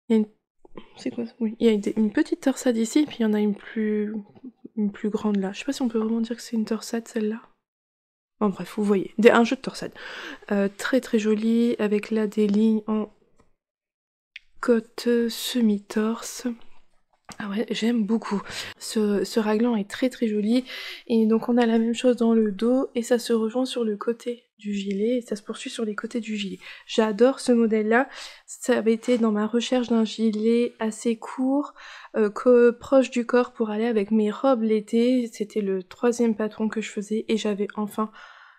Il y a une, il y une, petite torsade ici, puis il y en a une plus, une plus grande là. Je sais pas si on peut vraiment dire que c'est une torsade celle-là. Bon, bref, vous voyez, un jeu de torsade. Euh, très très joli, avec là des lignes en côte, semi-torse. Ah ouais, j'aime beaucoup. Ce, ce, raglan est très très joli. Et donc on a la même chose dans le dos et ça se rejoint sur le côté du gilet et ça se poursuit sur les côtés du gilet. J'adore ce modèle-là. Ça avait été dans ma recherche d'un gilet assez court, euh, proche du corps pour aller avec mes robes l'été. C'était le troisième patron que je faisais et j'avais enfin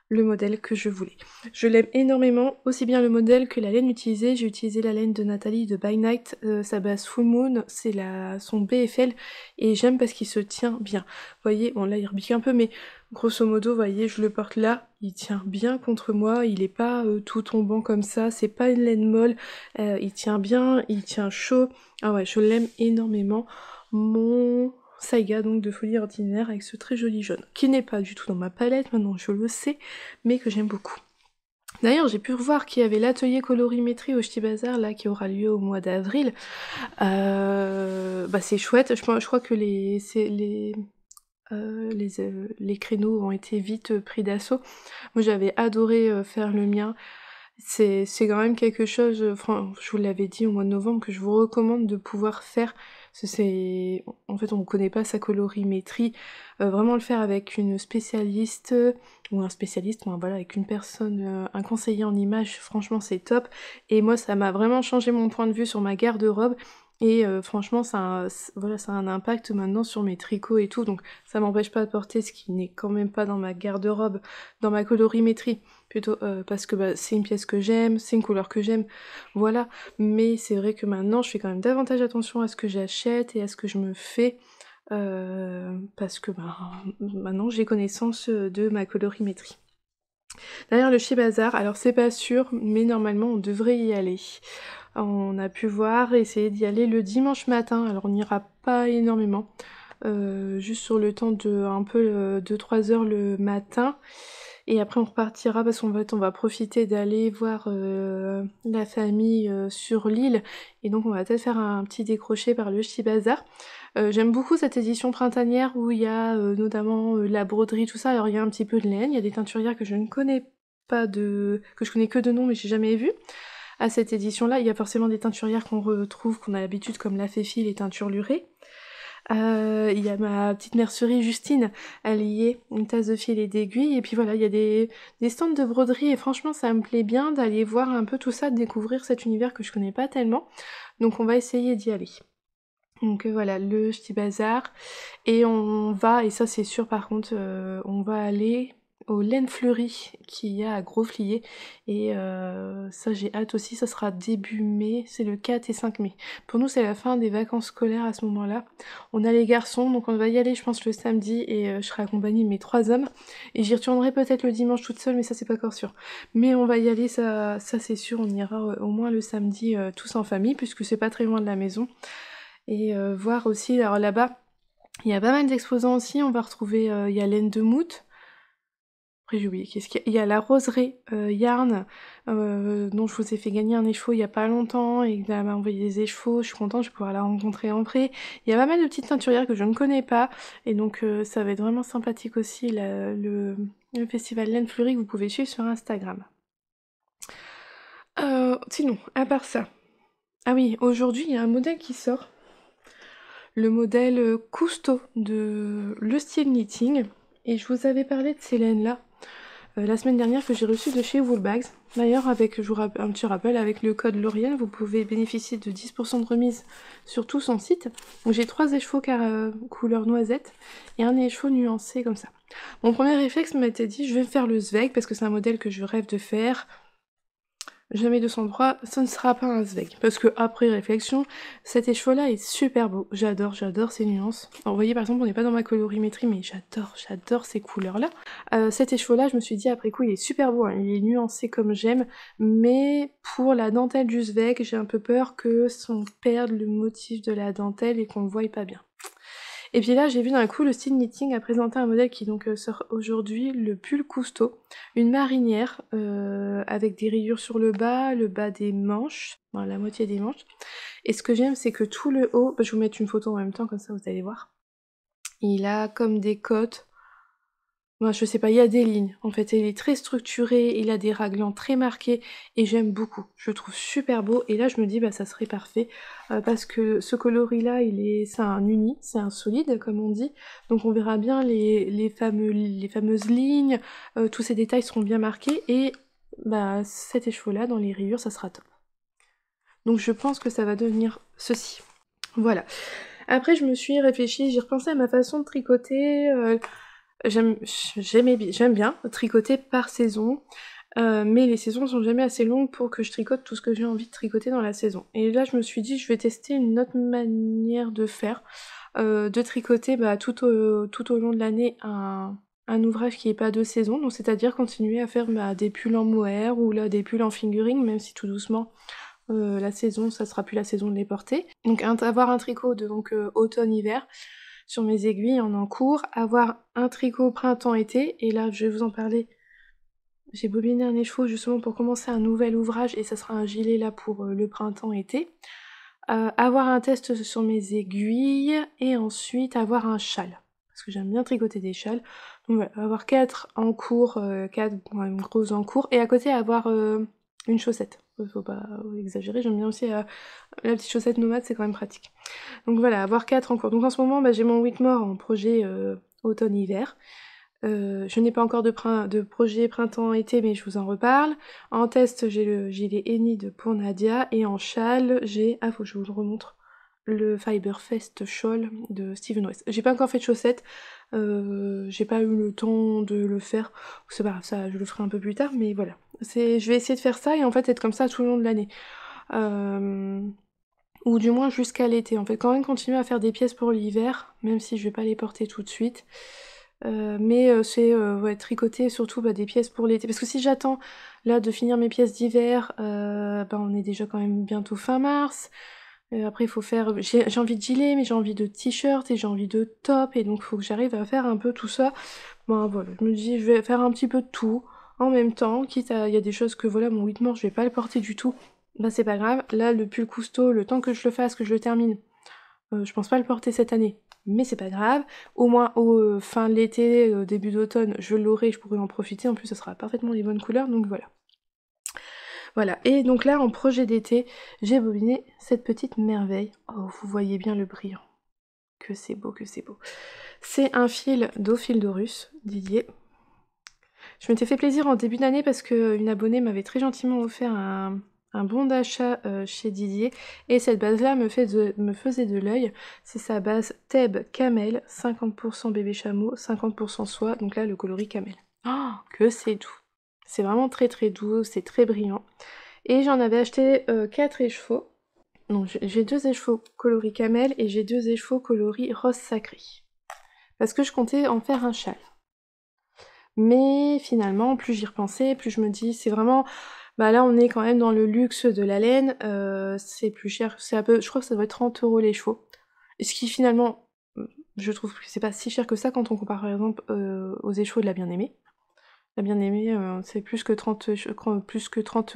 le modèle que je voulais. Je l'aime énormément, aussi bien le modèle que la laine utilisée. J'ai utilisé la laine de Nathalie de By Night, sa euh, base Full Moon, c'est la, son BFL, et j'aime parce qu'il se tient bien. Vous voyez, bon là il rebique un peu, mais grosso modo, vous voyez, je le porte là, il tient bien contre moi, il n'est pas euh, tout tombant comme ça, c'est pas une laine molle, euh, il tient bien, il tient chaud. Ah ouais, je l'aime énormément. Mon Saïga donc de folie ordinaire avec ce très joli jaune, qui n'est pas du tout dans ma palette, maintenant je le sais, mais que j'aime beaucoup. D'ailleurs, j'ai pu revoir qu'il y avait l'atelier colorimétrie au Ch'ti Bazar, là, qui aura lieu au mois d'avril. Euh, bah, c'est chouette. Je, crois que les, les, euh, euh, les, créneaux ont été vite pris d'assaut. Moi, j'avais adoré faire le mien. C'est quand même quelque chose, je vous l'avais dit au mois de novembre, que je vous recommande de pouvoir faire c'est en fait on ne connaît pas sa colorimétrie euh, vraiment le faire avec une spécialiste euh, ou un spécialiste voilà avec une personne euh, un conseiller en image franchement c'est top et moi ça m'a vraiment changé mon point de vue sur ma garde-robe et euh, franchement, ça a, un, voilà, ça un impact maintenant sur mes tricots et tout. Donc ça m'empêche pas de porter ce qui n'est quand même pas dans ma garde-robe, dans ma colorimétrie plutôt, euh, parce que bah, c'est une pièce que j'aime, c'est une couleur que j'aime, voilà. Mais c'est vrai que maintenant, je fais quand même davantage attention à ce que j'achète et à ce que je me fais. Euh, parce que bah, maintenant j'ai connaissance de ma colorimétrie. D'ailleurs le chez Bazar, alors c'est pas sûr, mais normalement on devrait y aller. On a pu voir, essayer d'y aller le dimanche matin, alors on n'ira pas énormément. Euh, juste sur le temps de un peu 2-3 euh, heures le matin. Et après, on repartira parce qu'on va, on va profiter d'aller voir euh, la famille euh, sur l'île. Et donc, on va peut-être faire un petit décroché par le Chibazar. Euh, j'aime beaucoup cette édition printanière où il y a notamment la broderie, tout ça. Alors, il y a un petit peu de laine, il y a des teinturières que je ne connais pas de. que je connais que de nom, mais j'ai jamais vu. À cette édition-là, il y a forcément des teinturières qu'on retrouve, qu'on a l'habitude, comme la Féfi, les teintures lurées. Euh, il y a ma petite mercerie Justine, elle y est, une tasse de fil et d'aiguille. Et puis voilà, il y a des, des, stands de broderie. Et franchement, ça me plaît bien d'aller voir un peu tout ça, de découvrir cet univers que je connais pas tellement. Donc on va essayer d'y aller. Donc euh, voilà, le petit bazar. Et on va, et ça c'est sûr par contre, euh, on va aller au laines fleuries qu'il y a à Grosflier. Et euh, ça, j'ai hâte aussi. Ça sera début mai. C'est le 4 et 5 mai. Pour nous, c'est la fin des vacances scolaires à ce moment-là. On a les garçons, donc on va y aller, je pense, le samedi. Et euh, je serai accompagnée de mes trois hommes. Et j'y retournerai peut-être le dimanche toute seule, mais ça, c'est pas encore sûr. Mais on va y aller, ça, ça c'est sûr. On ira euh, au moins le samedi tous en famille, puisque c'est pas très loin de la maison. Et voir aussi, alors là-bas, il y a pas mal d'exposants aussi. On va retrouver, il y a laine de moutes après j'ai oublié, qu'est-ce qu'il y a Il y a la roseraie euh, Yarn, euh, dont je vous ai fait gagner un écheveau il n'y a pas longtemps, et elle m'a envoyé des écheveaux, je suis contente, je vais pouvoir la rencontrer en vrai. Il y a pas mal de petites teinturières que je ne connais pas, et donc euh, ça va être vraiment sympathique aussi, le, festival Laine Fleurie que vous pouvez suivre sur Instagram. sinon, à part ça, ah oui, aujourd'hui il y a un modèle qui sort, le modèle Cousteau de Le Style Knitting, et je vous avais parlé de ces laines-là euh, la semaine dernière que j'ai reçu de chez Woolbags. D'ailleurs, avec je un petit rappel, avec le code Laurien, vous pouvez bénéficier de 10% de remise sur tout son site. Donc j'ai trois échevaux car, euh, couleur noisette et un écheveau nuancé comme ça. Mon premier réflexe m'était dit je vais me faire le Zweig parce que c'est un modèle que je rêve de faire jamais 203, ça ne sera pas un Zweig. Parce que, après réflexion, cet écheveau-là est super beau. J'adore, j'adore ces nuances. vous voyez, par exemple, on n'est pas dans ma colorimétrie, mais j'adore, j'adore ces couleurs-là. Euh, cet écheveau-là, je me suis dit, après coup, il est super beau, hein. il est nuancé comme j'aime, mais pour la dentelle du Zweig, j'ai un peu peur que on perde le motif de la dentelle et qu'on ne voie pas bien. Et puis là, j'ai vu d'un coup, le Steel Knitting a présenté un modèle qui donc euh, sort aujourd'hui, le pull Cousteau, une marinière euh, avec des rayures sur le bas, le bas des manches, la moitié des manches. Et ce que j'aime, c'est que tout le haut, bah, je vous mettre une photo en même temps, comme ça vous allez voir. Il a comme des côtes moi, je sais pas, il y a des lignes. En fait, il est très structuré, il a des raglans très marqués et j'aime beaucoup. Je le trouve super beau et là, je me dis, bah, ça serait parfait euh, parce que ce coloris-là, il est, c'est un uni, c'est un solide, comme on dit. Donc, on verra bien les, fameux, les fameuses lignes, euh, tous ces détails seront bien marqués et bah, cet écheveau-là, dans les rayures, ça sera top. Donc, je pense que ça va devenir ceci. Voilà. Après, je me suis réfléchie, j'ai repensé à ma façon de tricoter. Euh, j'aime bien tricoter par saison, euh, mais les saisons sont jamais assez longues pour que je tricote tout ce que j'ai envie de tricoter dans la saison. Et là, je me suis dit, je vais tester une autre manière de faire, euh, de tricoter bah, tout, au, long de l'année un, ouvrage qui n'est pas de saison, donc c'est-à-dire continuer à faire bah, des pulls en mohair ou là des pulls en fingering, même si tout doucement. Euh, la saison, ça sera plus la saison de les porter. Donc avoir un tricot de donc automne-hiver, sur mes aiguilles en cours, avoir un tricot printemps-été, et là je vais vous en parler. J'ai bobiné un écheveau justement pour commencer un nouvel ouvrage et ça sera un gilet là pour euh, le printemps-été. Euh, avoir un test sur mes aiguilles et ensuite avoir un châle parce que j'aime bien tricoter des châles. Donc avoir quatre en cours, 4 euh, grosses en cours, et à côté avoir euh, une chaussette. Faut pas exagérer, j'aime bien aussi euh, la petite chaussette nomade, c'est quand même pratique. Donc voilà, avoir quatre encore. Donc en ce moment, bah, j'ai mon Whitmore en projet euh, automne-hiver. Euh, je n'ai pas encore de, projet printemps-été, mais je vous en reparle. En test, j'ai le gilet de pour Nadia. Et en châle, j'ai. Ah, faut que je vous le remontre. Le Fiberfest Shawl de Steven West. J'ai pas encore fait de chaussettes. Euh, j'ai pas eu le temps de le faire, c'est pas grave, ça je le ferai un peu plus tard, mais voilà. je vais essayer de faire ça et en fait être comme ça tout le long de l'année. Euh, ou du moins jusqu'à l'été. En fait, quand même continuer à faire des pièces pour l'hiver, même si je vais pas les porter tout de suite. Euh, mais c'est tricoter surtout bah, des pièces pour l'été. Parce que si j'attends là de finir mes pièces d'hiver, bah, on est déjà quand même bientôt fin mars. Euh, après, il faut faire. J'ai envie de gilet, mais j'ai envie de t-shirt et j'ai envie de top, et donc il faut que j'arrive à faire un peu tout ça. Bon, voilà, je me dis, je vais faire un petit peu de tout en même temps, quitte à. Il y a des choses que voilà, mon morts je vais pas le porter du tout. Bah, c'est pas grave. Là, le pull cousteau, le temps que je le fasse, que je le termine, euh, je pense pas le porter cette année, mais c'est pas grave. Au moins, au euh, fin de l'été, début d'automne, je l'aurai, je pourrai en profiter. En plus, ça sera parfaitement les bonnes couleurs, donc voilà. Voilà, et donc là en projet d'été, j'ai bobiné cette petite merveille. Oh, vous voyez bien le brillant. Que c'est beau, que c'est beau. C'est un fil d'eau fil Didier. Je m'étais fait plaisir en début d'année parce qu'une abonnée m'avait très gentiment offert un, bon d'achat euh, chez Didier. Et cette base-là me, faisait de l'œil. C'est sa base Teb Camel, 50% bébé chameau, 50% soie. Donc là, le coloris camel. Oh, que c'est doux c'est vraiment très très doux, c'est très brillant. Et j'en avais acheté 4 euh, échevaux. Donc j'ai deux échevaux coloris camel et j'ai deux échevaux coloris rose sacré. Parce que je comptais en faire un châle. Mais finalement, plus j'y repensais, plus je me dis, c'est vraiment... Bah là, on est quand même dans le luxe de la laine. Euh, c'est plus cher. C'est un peu, je crois que ça doit être 30 euros les chevaux. Ce qui finalement, je trouve que c'est pas si cher que ça quand on compare par exemple euh, aux échevaux de la bien-aimée bien aimé, euh, c'est plus que 30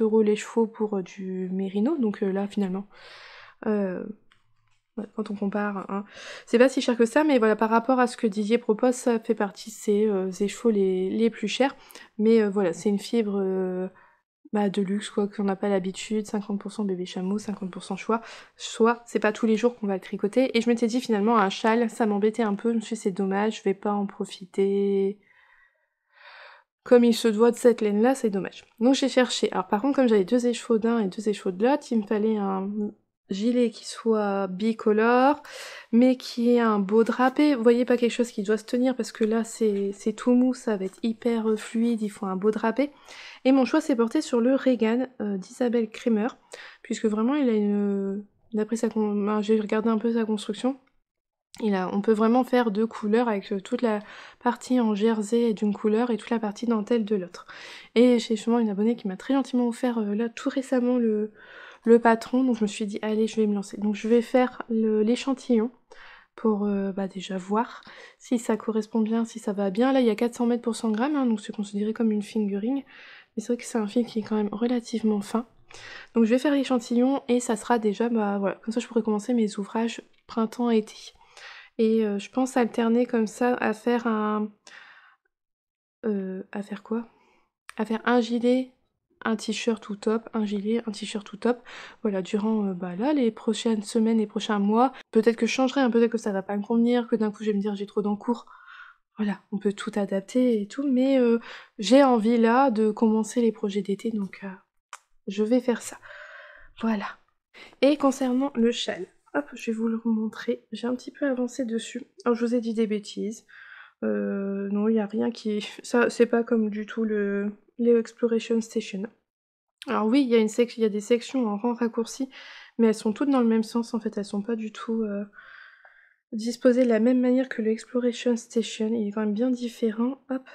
euros les chevaux pour euh, du mérino, donc euh, là finalement. quand on compare, hein. c'est pas si cher que ça, mais voilà, par rapport à ce que Didier propose, ça fait partie de ses, chevaux les, plus chers. Mais voilà, c'est une fibre bah, de luxe, quoi, qu'on n'a pas l'habitude, 50% bébé chameau, 50% choix, soit c'est pas tous les jours qu'on va le tricoter. Et je m'étais dit finalement, un châle, ça m'embêtait un peu, je me suis dit c'est dommage, je vais pas en profiter comme il se doit de cette laine-là, c'est dommage. Donc j'ai cherché. Alors par contre, comme j'avais deux échevaux d'un et deux échevaux de l'autre, il me fallait un gilet qui soit bicolore, mais qui ait un beau drapé. Vous voyez, pas quelque chose qui doit se tenir, parce que là, c'est tout mou, ça va être hyper euh, fluide, il faut un beau drapé. Et mon choix s'est porté sur le Regan euh, d'Isabelle Kremer, puisque vraiment, il a une... D'après sa... J'ai regardé un peu sa construction, on peut vraiment faire deux couleurs avec euh, toute la partie en jersey d'une couleur et toute la partie dentelle de l'autre. Et j'ai justement une abonnée qui m'a très gentiment offert euh, là tout récemment le, patron, donc je me suis dit allez je vais me lancer. Donc je vais faire l'échantillon pour euh, bah, déjà voir si ça correspond bien, si ça va bien. Là il y a 400 mètres pour 100 grammes, hein, donc c'est considéré comme une fingering. Mais c'est vrai que c'est un fil qui est quand même relativement fin. Donc je vais faire l'échantillon et ça sera déjà, bah voilà, comme ça je pourrai commencer mes ouvrages printemps-été. Et euh, je pense alterner comme ça à faire un. Euh, à faire quoi À faire un gilet, un t-shirt tout top, un gilet, un t-shirt tout top. Voilà, durant euh, bah, les prochaines semaines, les prochains mois. Peut-être que je changerai, un hein, peut-être que ça va pas me convenir, que d'un coup je vais me dire j'ai trop d'encours. Voilà, on peut tout adapter et tout, mais j'ai envie là de commencer les projets d'été, donc je vais faire ça. Voilà. Et concernant le châle, Hop, je vais vous le montrer. J'ai un petit peu avancé dessus. Alors, je vous ai dit des bêtises. Euh, non, il n'y a rien qui [laughs] Ça, c'est pas comme du tout le Leo Exploration Station. Alors oui, il y, a y a des sections en rang raccourci, mais elles sont toutes dans le même sens, en fait. Elles sont pas du tout euh, disposées de la même manière que le Exploration Station. Il est quand même bien différent. Hop.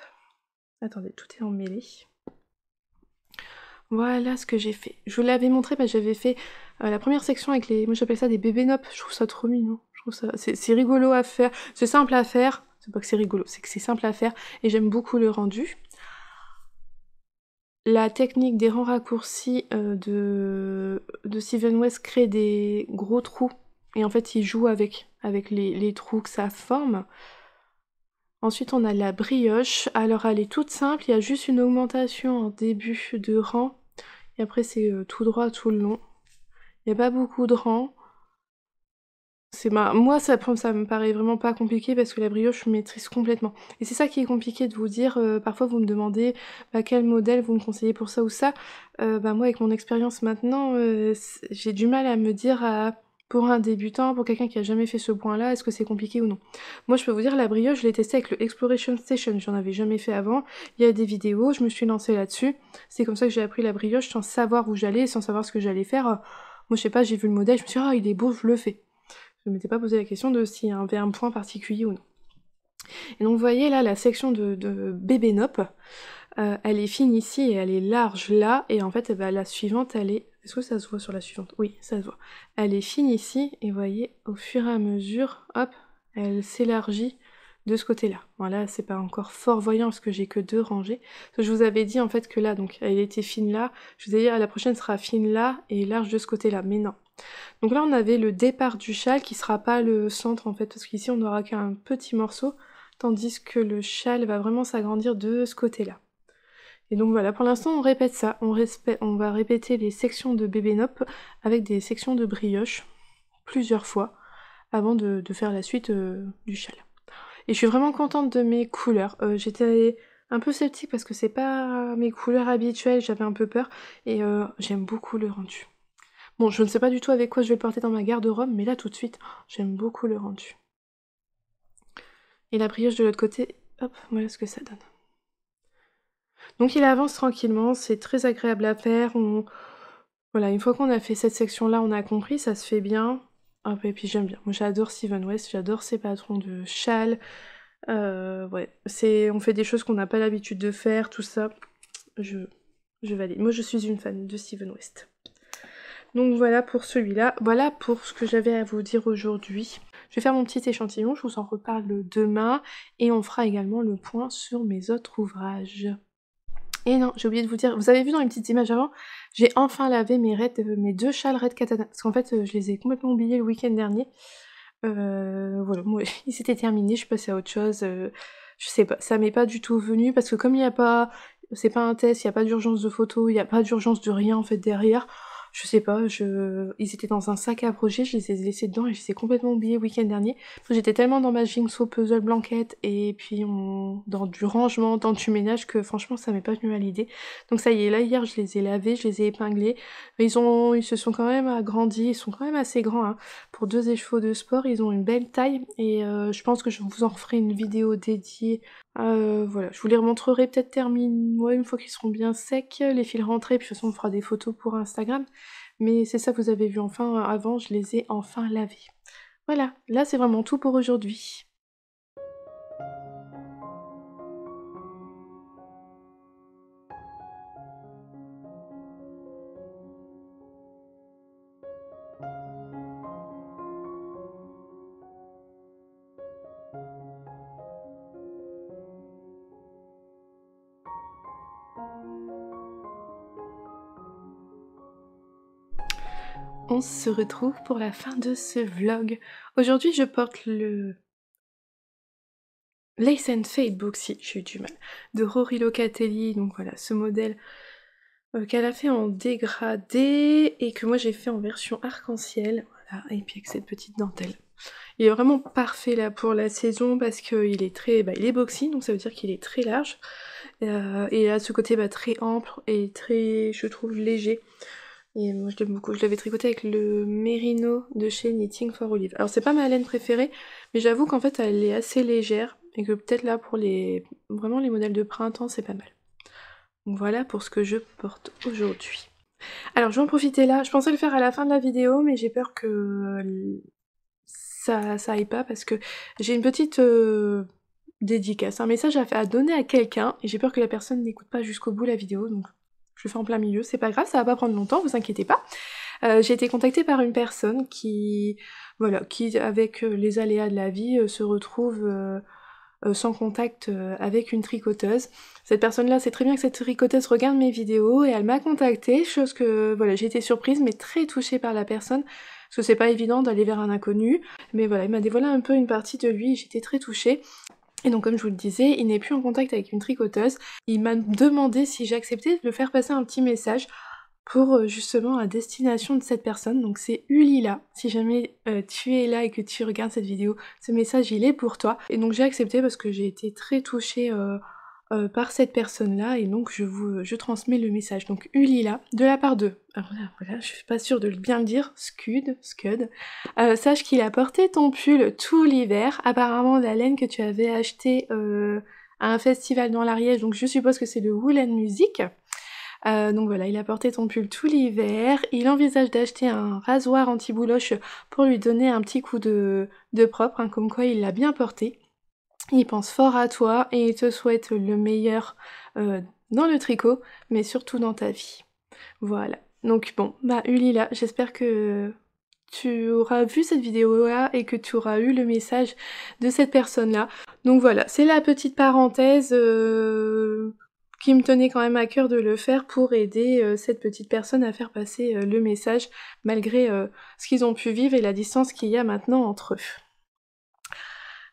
Attendez, tout est emmêlé. Voilà ce que j'ai fait. Je vous l'avais montré, mais j'avais fait euh, la première section avec les. Moi j'appelle ça des bébés nopes, je trouve ça trop mignon. Je trouve ça. C'est rigolo à faire, c'est simple à faire. C'est pas que c'est rigolo, c'est que c'est simple à faire et j'aime beaucoup le rendu. La technique des rangs raccourcis euh, de, de Steven West crée des gros trous et en fait il joue avec, avec les trous que ça forme. Ensuite, on a la brioche. Alors, elle est toute simple. Il y a juste une augmentation en début de rang. Et après, c'est euh, tout droit tout le long. Il n'y a pas beaucoup de rangs. C'est ma... Moi, ça, me paraît vraiment pas compliqué parce que la brioche, je maîtrise complètement. Et c'est ça qui est compliqué de vous dire. Euh, parfois, vous me demandez bah, quel modèle vous me conseillez pour ça ou ça. Euh, bah, moi, avec mon expérience maintenant, euh, j'ai du mal à me dire pour un débutant, pour quelqu'un qui a jamais fait ce point-là, est-ce que c'est compliqué ou non. Moi, je peux vous dire, la brioche, je l'ai testée avec le Exploration Station. J'en avais jamais fait avant. Il y a des vidéos, je me suis lancée là-dessus. C'est comme ça que j'ai appris la brioche sans savoir où j'allais, sans savoir ce que j'allais faire. Moi, je sais pas, j'ai vu le modèle, je me suis dit, ah, il est beau, je le fais. Je ne m'étais pas posé la question de s'il y avait un point particulier ou non. Et donc, vous voyez là, la section de, bébé nop, euh, elle est fine ici et elle est large là, et en fait, eh ben, la suivante, elle est. Est-ce que ça se voit sur la suivante Oui, ça se voit. Elle est fine ici, et vous voyez, au fur et à mesure, hop, elle s'élargit de ce côté-là. Voilà, c'est pas encore fort voyant parce que j'ai que deux rangées. je vous avais dit en fait que là, donc elle était fine là. Je vous ai dit ah, la prochaine sera fine là et large de ce côté-là, mais non. Donc là, on avait le départ du châle qui sera pas le centre en fait, parce qu'ici on n'aura qu'un petit morceau, tandis que le châle va vraiment s'agrandir de ce côté-là. Et donc voilà, pour l'instant on répète ça, on, va répéter les sections de bébé nop avec des sections de brioche plusieurs fois avant de, faire la suite euh, du châle. Et je suis vraiment contente de mes couleurs. Euh, j'étais un peu sceptique parce que c'est pas mes couleurs habituelles, j'avais un peu peur. Et euh, j'aime beaucoup le rendu. Bon, je ne sais pas du tout avec quoi je vais le porter dans ma garde-robe, mais là tout de suite, j'aime beaucoup le rendu. Et la brioche de l'autre côté, hop, voilà ce que ça donne. Donc il avance tranquillement, c'est très agréable à faire. Voilà, une fois qu'on a fait cette section-là, on a compris, ça se fait bien et ah puis j'aime bien. Moi j'adore Steven West, j'adore ses patrons de châle. Euh, ouais, on fait des choses qu'on n'a pas l'habitude de faire, tout ça. Je, je valide. Moi je suis une fan de Steven West. Donc voilà pour celui-là. Voilà pour ce que j'avais à vous dire aujourd'hui. Je vais faire mon petit échantillon, je vous en reparle demain et on fera également le point sur mes autres ouvrages. Et non, j'ai oublié de vous dire, vous avez vu dans les petites images avant, j'ai enfin lavé mes, euh, mes deux châles Red Katana, parce qu'en fait euh, je les ai complètement oubliés le week-end dernier. Euh, voilà, moi, [laughs] ils terminés, terminé, je suis passée à autre chose. je sais pas, ça m'est pas du tout venu, parce que comme il n'y a pas, c'est pas un test, il n'y a pas d'urgence de photo, il n'y a pas d'urgence de rien en fait derrière, je sais pas, je... ils étaient dans un sac à projet, je les ai laissés dedans et je les ai complètement oubliés le week-end dernier. J'étais tellement dans ma jigsaw puzzle blanquette et puis on... dans du rangement, dans du ménage que franchement ça m'est pas venu à l'idée. Donc ça y est, là hier je les ai lavés, je les ai épinglés. Ils, ont... ils se sont quand même agrandis, ils sont quand même assez grands. Hein. Pour deux échevaux de sport, ils ont une belle taille et euh, je pense que je vous en ferai une vidéo dédiée euh, voilà, je vous les remontrerai peut-être termine, ouais, une fois qu'ils seront bien secs, euh, les fils rentrés, puis de toute façon on fera des photos pour Instagram. Mais c'est ça, que vous avez vu enfin, euh, avant je les ai enfin lavés. Voilà, là c'est vraiment tout pour aujourd'hui. on se retrouve pour la fin de ce vlog. Aujourd'hui, je porte le Lace and Fade boxy j'ai du mal, de Rory Locatelli. Donc voilà, ce modèle euh, qu'elle a fait en dégradé et que moi j'ai fait en version arc-en-ciel. Voilà, et puis avec cette petite dentelle. Il est vraiment parfait là pour la saison parce qu'il est très, bah, il est boxy, donc ça veut dire qu'il est très large. Euh, et il a ce côté bah, très ample et très, je trouve, léger. Et moi je l'aime beaucoup. Je l'avais tricoté avec le Merino de chez Knitting for Olive. Alors c'est pas ma laine préférée, mais j'avoue qu'en fait elle est assez légère et que peut-être là pour les vraiment les modèles de printemps c'est pas mal. Donc voilà pour ce que je porte aujourd'hui. Alors je vais en profiter là, je pensais le faire à la fin de la vidéo mais j'ai peur que euh, ça, ça aille pas parce que j'ai une petite euh, dédicace, un message à, à donner à quelqu'un et j'ai peur que la personne n'écoute pas jusqu'au bout la vidéo donc je fais en plein milieu, c'est pas grave, ça va pas prendre longtemps, vous inquiétez pas. Euh, j'ai été contactée par une personne qui, voilà, qui avec euh, les aléas de la vie euh, se retrouve sans contact avec une tricoteuse. Cette personne-là sait très bien que cette tricoteuse regarde mes vidéos et elle m'a contactée, chose que voilà, j'ai été surprise mais très touchée par la personne. Parce que c'est pas évident d'aller vers un inconnu, mais voilà, il m'a dévoilé un peu une partie de lui, j'étais très touchée. Et donc comme je vous le disais, il n'est plus en contact avec une tricoteuse. Il m'a demandé si j'acceptais de le faire passer un petit message pour euh, justement la destination de cette personne. Donc c'est Ulila. Si jamais euh, tu es là et que tu regardes cette vidéo, ce message il est pour toi. Et donc j'ai accepté parce que j'ai été très touchée. Euh, euh, par cette personne-là, et donc je vous euh, je transmets le message. Donc Ulila, de la part de, alors là, voilà, je suis pas sûre de bien le dire, Scud, Scud, euh, sache qu'il a porté ton pull tout l'hiver, apparemment la laine que tu avais acheté à un festival dans l'Ariège, donc je suppose que c'est le Woolen Music. donc voilà, il a porté ton pull tout l'hiver. Il envisage d'acheter un rasoir anti-bouloche pour lui donner un petit coup de, de propre, hein, comme quoi il l'a bien porté. Il pense fort à toi et il te souhaite le meilleur euh, dans le tricot, mais surtout dans ta vie. Voilà. Donc bon, bah Ulila, j'espère que tu auras vu cette vidéo-là et que tu auras eu le message de cette personne-là. Donc voilà, c'est la petite parenthèse euh, qui me tenait quand même à cœur de le faire pour aider euh, cette petite personne à faire passer le message malgré ce qu'ils ont pu vivre et la distance qu'il y a maintenant entre eux.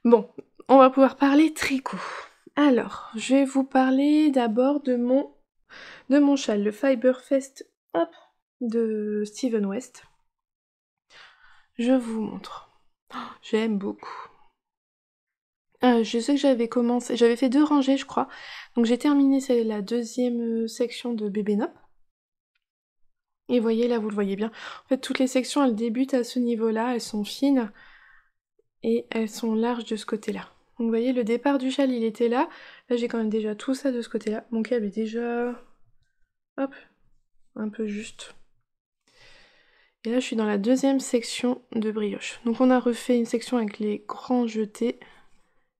Bon, on va pouvoir parler tricot. Alors, je vais vous parler d'abord de mon, de mon châle, le Fiberfest hop, de Steven West. Je vous montre. Oh, j'aime beaucoup. Euh, je sais que j'avais commencé, j'avais fait deux rangées, je crois. Donc j'ai terminé la deuxième euh, section de Bébé Nop. Et voyez là, vous le voyez bien. En fait, toutes les sections, elles débutent à ce niveau-là, elles sont fines et elles sont larges de ce côté-là. Donc vous voyez, le départ du châle, il était là. Là, j'ai quand même déjà tout ça de ce côté-là. Mon câble est déjà... Hop, un peu juste. Et là, je suis dans la deuxième section de brioche. Donc on a refait une section avec les grands jetés.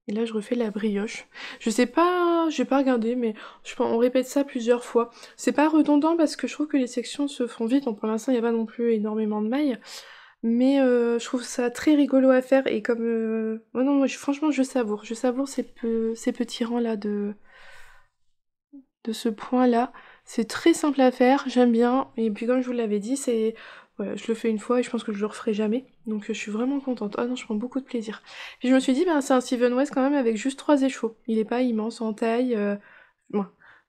Et là, je refais la brioche. Je sais pas, j'ai pas regardé, mais je on répète ça plusieurs fois. C'est pas redondant parce que je trouve que les sections se font vite. Donc pour l'instant, il n'y a pas non plus énormément de mailles. Mais euh, je trouve ça très rigolo à faire et comme... Euh, oh non, moi, je, franchement, je savoure. Je savoure ces, petits rangs-là de... de ce point-là. C'est très simple à faire, j'aime bien. Et puis comme je vous l'avais dit, c'est... je le fais une fois et je pense que je le referai jamais. Donc je suis vraiment contente. Ah non, je prends beaucoup de plaisir. Puis je me suis dit, ben, c'est un Steven West quand même avec juste trois échauts. Il est pas immense en taille. Euh,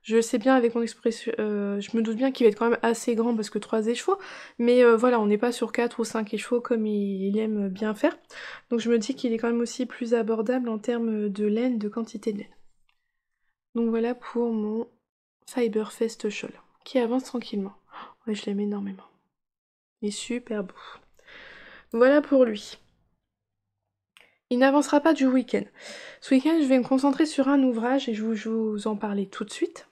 je sais bien avec mon expression, euh, je me doute bien qu'il va être quand même assez grand parce que 3 échevaux, mais euh, voilà, on n'est pas sur 4 ou 5 échevaux comme il, aime bien faire. Donc je me dis qu'il est quand même aussi plus abordable en termes de laine, de quantité de laine. Donc voilà pour mon Fiberfest Shawl qui avance tranquillement. Ouais, je l'aime énormément. Il est super beau. Voilà pour lui. Il n'avancera pas du week-end. Ce week-end, je vais me concentrer sur un ouvrage et je vous, vous en parler tout de suite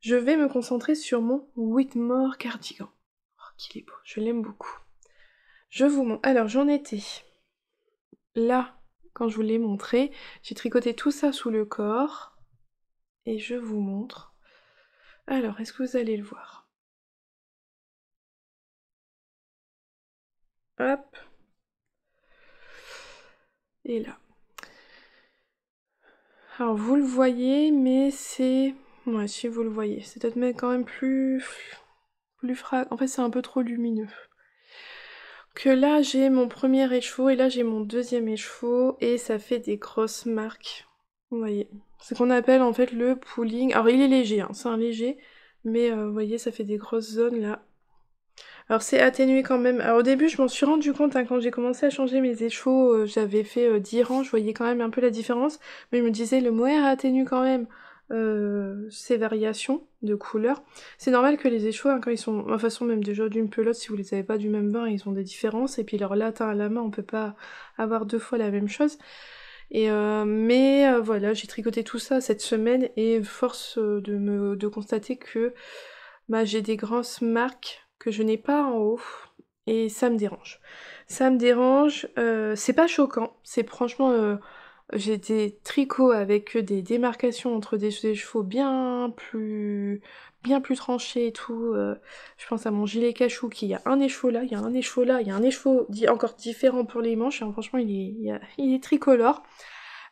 je vais me concentrer sur mon Whitmore cardigan. Oh, qu'il est beau, je l'aime beaucoup. Je vous montre. Alors, j'en étais là quand je vous l'ai montré. J'ai tricoté tout ça sous le corps et je vous montre. Alors, est-ce que vous allez le voir Hop. Et là. Alors, vous le voyez, mais c'est si vous le voyez. C'est peut-être quand même plus. plus fra... En fait, c'est un peu trop lumineux. Que là, j'ai mon premier écheveau et là, j'ai mon deuxième écheveau et ça fait des grosses marques. Vous voyez. C'est qu'on appelle en fait le pooling. Alors, il est léger, hein. c'est un léger, mais euh, vous voyez, ça fait des grosses zones là. Alors c'est atténué quand même. Alors au début, je m'en suis rendu compte hein. quand j'ai commencé à changer mes écheveaux euh, j'avais fait 10 euh, rangs, je voyais quand même un peu la différence, mais je me disais le mohair atténué quand même. Euh, ces variations de couleurs. C'est normal que les échoues, hein, quand ils sont, de façon même déjà d'une pelote, si vous les avez pas du même bain, ils ont des différences, et puis leur latin à la main, on peut pas avoir deux fois la même chose. Et euh, mais euh, voilà, j'ai tricoté tout ça cette semaine et force de me de constater que bah, j'ai des grosses marques que je n'ai pas en haut et ça me dérange. Ça me dérange. c'est pas choquant, c'est franchement j'ai des tricots avec des démarcations entre des, chevaux bien plus bien plus tranchés et tout. Euh, je pense à mon gilet cachou qui a un écheveau là, il y a un écheveau là, il y a un écheveau encore différent pour les manches. Hein, franchement, il est, tricolore.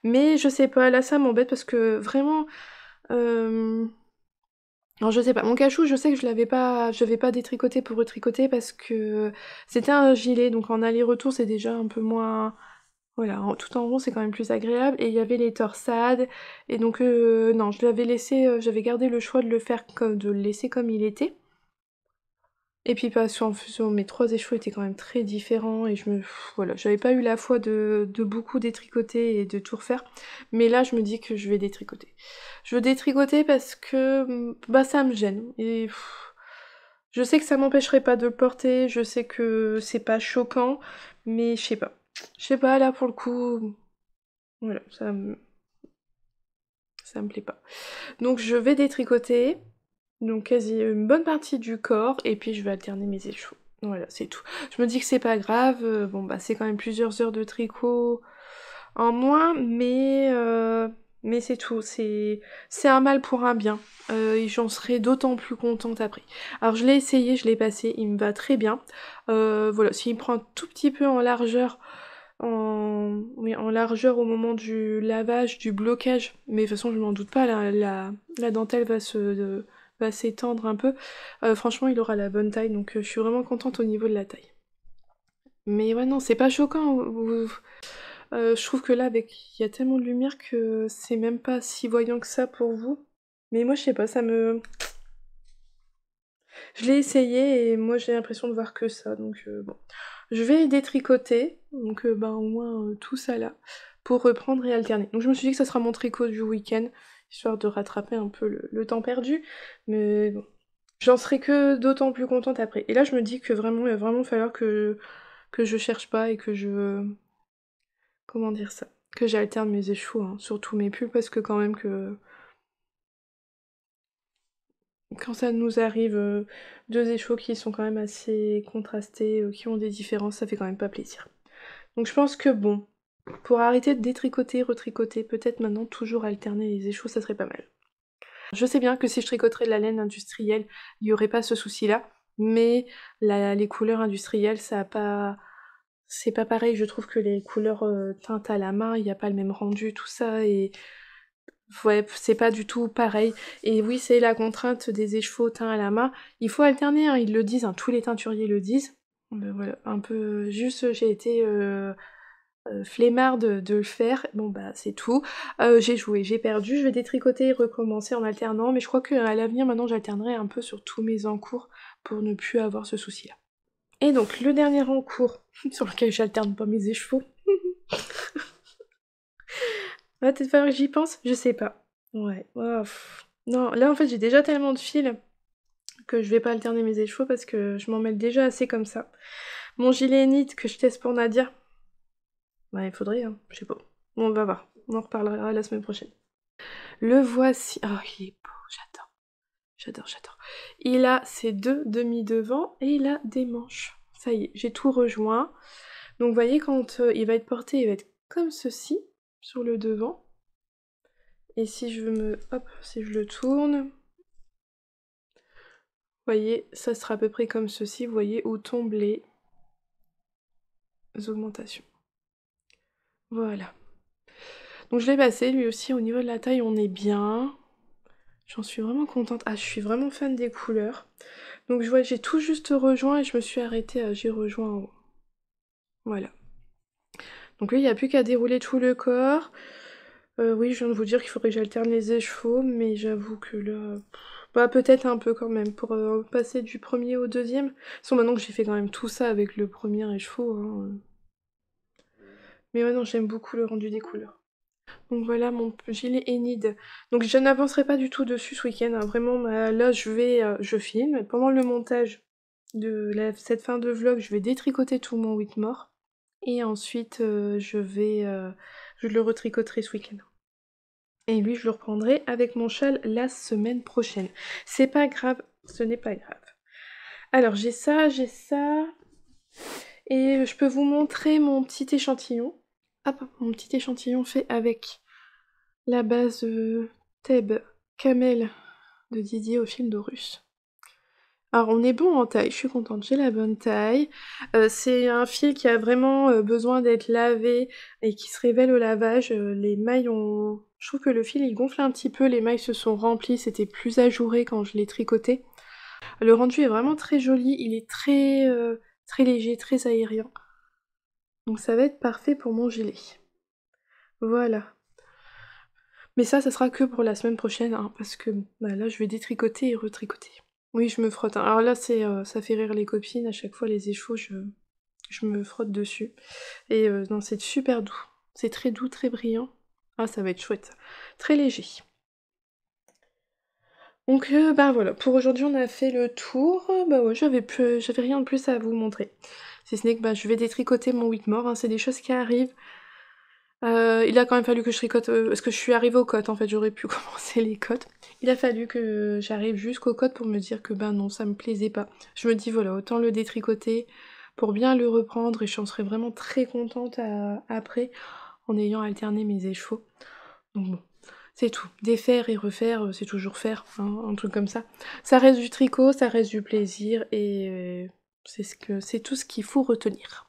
Mais je sais pas, là ça m'embête parce que vraiment. Alors euh, je sais pas, mon cachou, je sais que je l'avais pas, je vais pas détricoter pour retricoter parce que c'était un gilet, donc en aller-retour c'est déjà un peu moins, voilà, tout en rond c'est quand même plus agréable. Et il y avait les torsades. Et donc euh, non, je l'avais laissé, euh, j'avais gardé le choix de le faire comme, de le laisser comme il était. Et puis pas en oh, mes trois échecs étaient quand même très différents et je me voilà, j'avais pas eu la foi de, de, beaucoup détricoter et de tout refaire. Mais là je me dis que je vais détricoter. Je veux détricoter parce que mm, bah ça me gêne. Et je sais que ça m'empêcherait pas de le porter, je sais que c'est pas choquant, mais je sais pas. Je sais pas, là pour le coup. Voilà, ça me. me plaît pas. Donc je vais détricoter. Donc quasi une bonne partie du corps. Et puis je vais alterner mes échoues. Voilà, c'est tout. Je me dis que c'est pas grave. Euh, bon bah c'est quand même plusieurs heures de tricot en moins, mais. Euh, mais c'est tout, c'est un mal pour un bien. Euh, et j'en serai d'autant plus contente après. Alors je l'ai essayé, je l'ai passé, il me va très bien. voilà, s'il prend un tout petit peu en largeur, en, largeur au moment du lavage, du blocage. Mais de toute façon, je m'en doute pas, la, dentelle va se va s'étendre un peu. Euh, franchement, il aura la bonne taille, donc euh, je suis vraiment contente au niveau de la taille. Mais ouais, non, c'est pas choquant. Euh, je trouve que là, avec il y a tellement de lumière que c'est même pas si voyant que ça pour vous. Mais moi, je sais pas, ça me. Je l'ai essayé et moi j'ai l'impression de voir que ça, donc bon. Je vais détricoter, donc euh, ben, au moins euh, tout ça là, pour reprendre et alterner. Donc je me suis dit que ça sera mon tricot du week-end, histoire de rattraper un peu le, temps perdu, mais bon. J'en serai que d'autant plus contente après. Et là je me dis que vraiment, il va vraiment falloir que, que je cherche pas et que je... Comment dire ça que j'alterne mes échoues hein, surtout mes pulls parce que quand même que quand ça nous arrive, euh, deux échos qui sont quand même assez contrastés, euh, qui ont des différences, ça fait quand même pas plaisir. Donc je pense que bon, pour arrêter de détricoter, retricoter, peut-être maintenant toujours alterner les échos, ça serait pas mal. Je sais bien que si je tricoterais de la laine industrielle, il n'y aurait pas ce souci-là, mais les couleurs industrielles, ça a pas... C'est pas pareil, je trouve que les couleurs euh, teintes à la main, il n'y a pas le même rendu, tout ça, et Ouais, c'est pas du tout pareil. Et oui, c'est la contrainte des échevaux teints à la main. Il faut alterner, hein. ils le disent, hein. tous les teinturiers le disent. Euh, un peu euh, juste, euh, j'ai été euh, de, de, le faire. Bon, bah, c'est tout. j'ai joué, j'ai perdu, je vais détricoter et recommencer en alternant. Mais je crois qu'à l'avenir, maintenant, j'alternerai un peu sur tous mes encours pour ne plus avoir ce souci-là. Et donc, le dernier encours [laughs] sur lequel j'alterne pas mes échevaux. [laughs] va peut-être que j'y pense, je sais pas. Ouais. Oh, non, là en fait j'ai déjà tellement de fils que je vais pas alterner mes échevaux parce que je m'en mêle déjà assez comme ça. Mon gilet nid que je teste pour Nadia. Bah il faudrait, hein, je sais pas. Bon, on va voir. On en reparlera la semaine prochaine. Le voici. Oh, il est beau, j'adore. J'adore, j'adore. Il a ses deux demi-devants et il a des manches. Ça y est, j'ai tout rejoint. Donc vous voyez, quand euh, il va être porté, il va être comme ceci sur le devant. Et si je me. Hop, si je le tourne. voyez, ça sera à peu près comme ceci. Vous voyez où tombent les augmentations. Voilà. Donc je l'ai passé, lui aussi, au niveau de la taille, on est bien. J'en suis vraiment contente. Ah, je suis vraiment fan des couleurs. Donc je vois, j'ai tout juste rejoint et je me suis arrêtée. J'ai rejoint en haut. Voilà. Donc là, il n'y a plus qu'à dérouler tout le corps. Euh, oui, je viens de vous dire qu'il faudrait que j'alterne les échevaux, mais j'avoue que là... Bah peut-être un peu quand même, pour euh, passer du premier au deuxième. Sauf maintenant que j'ai fait quand même tout ça avec le premier écheveau. Hein, euh. Mais ouais, j'aime beaucoup le rendu des couleurs. Donc voilà mon gilet Enid. Donc je n'avancerai pas du tout dessus ce week-end. Hein. Vraiment, bah, là je vais, je filme. Pendant le montage de cette fin de vlog, je vais détricoter tout mon Whitmore et ensuite euh, je vais euh, je le retricoterai ce week-end. Et lui je le reprendrai avec mon châle la semaine prochaine. C'est pas grave, ce n'est pas grave. Alors j'ai ça, j'ai ça. Et je peux vous montrer mon petit échantillon. Hop, mon petit échantillon fait avec la base euh, Teb Camel de Didier au film d'Horus. Alors on est bon en taille, je suis contente, j'ai la bonne taille. Euh, c'est un fil qui a vraiment euh, besoin d'être lavé et qui se révèle au lavage. Euh, les mailles ont... Je trouve que le fil il gonfle un petit peu, les mailles se sont remplies, c'était plus ajouré quand je l'ai tricoté. Le rendu est vraiment très joli, il est très, très léger, très aérien. Donc ça va être parfait pour mon gilet. Voilà. Mais ça, ça sera que pour la semaine prochaine, hein, parce que bah, là, je vais détricoter et retricoter. Oui, je me frotte. Hein. Alors là, c'est, euh, ça fait rire les copines. À chaque fois, les échaux je, me frotte dessus. Et euh, non, c'est super doux. C'est très doux, très brillant. Ah, ça va être chouette. Très léger. Donc, ben voilà. Pour aujourd'hui, on a fait le tour. Bah ouais, j'avais, j'avais rien de plus à vous montrer. Si ce n'est que bah, je vais détricoter mon Whitmore. Hein. C'est des choses qui arrivent. Euh, il a quand même fallu que je tricote, euh, parce que je suis arrivée aux cotes en fait, j'aurais pu [laughs] commencer les cotes. Il a fallu que j'arrive jusqu'aux cotes pour me dire que ben non, ça me plaisait pas. Je me dis voilà, autant le détricoter pour bien le reprendre et je serais vraiment très contente euh, après en ayant alterné mes échevaux. Donc bon, c'est tout. Défaire et refaire, c'est toujours faire, hein, un truc comme ça. Ça reste du tricot, ça reste du plaisir et c'est tout ce qu'il faut retenir.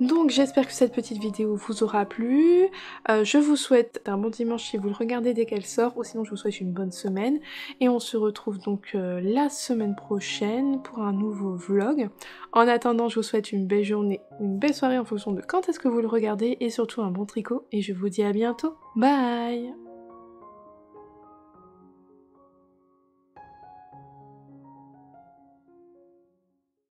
Donc j'espère que cette petite vidéo vous aura plu. Euh, je vous souhaite un bon dimanche si vous le regardez dès qu'elle sort, ou sinon je vous souhaite une bonne semaine. Et on se retrouve donc euh, la semaine prochaine pour un nouveau vlog. En attendant, je vous souhaite une belle journée, une belle soirée en fonction de quand est-ce que vous le regardez, et surtout un bon tricot. Et je vous dis à bientôt. Bye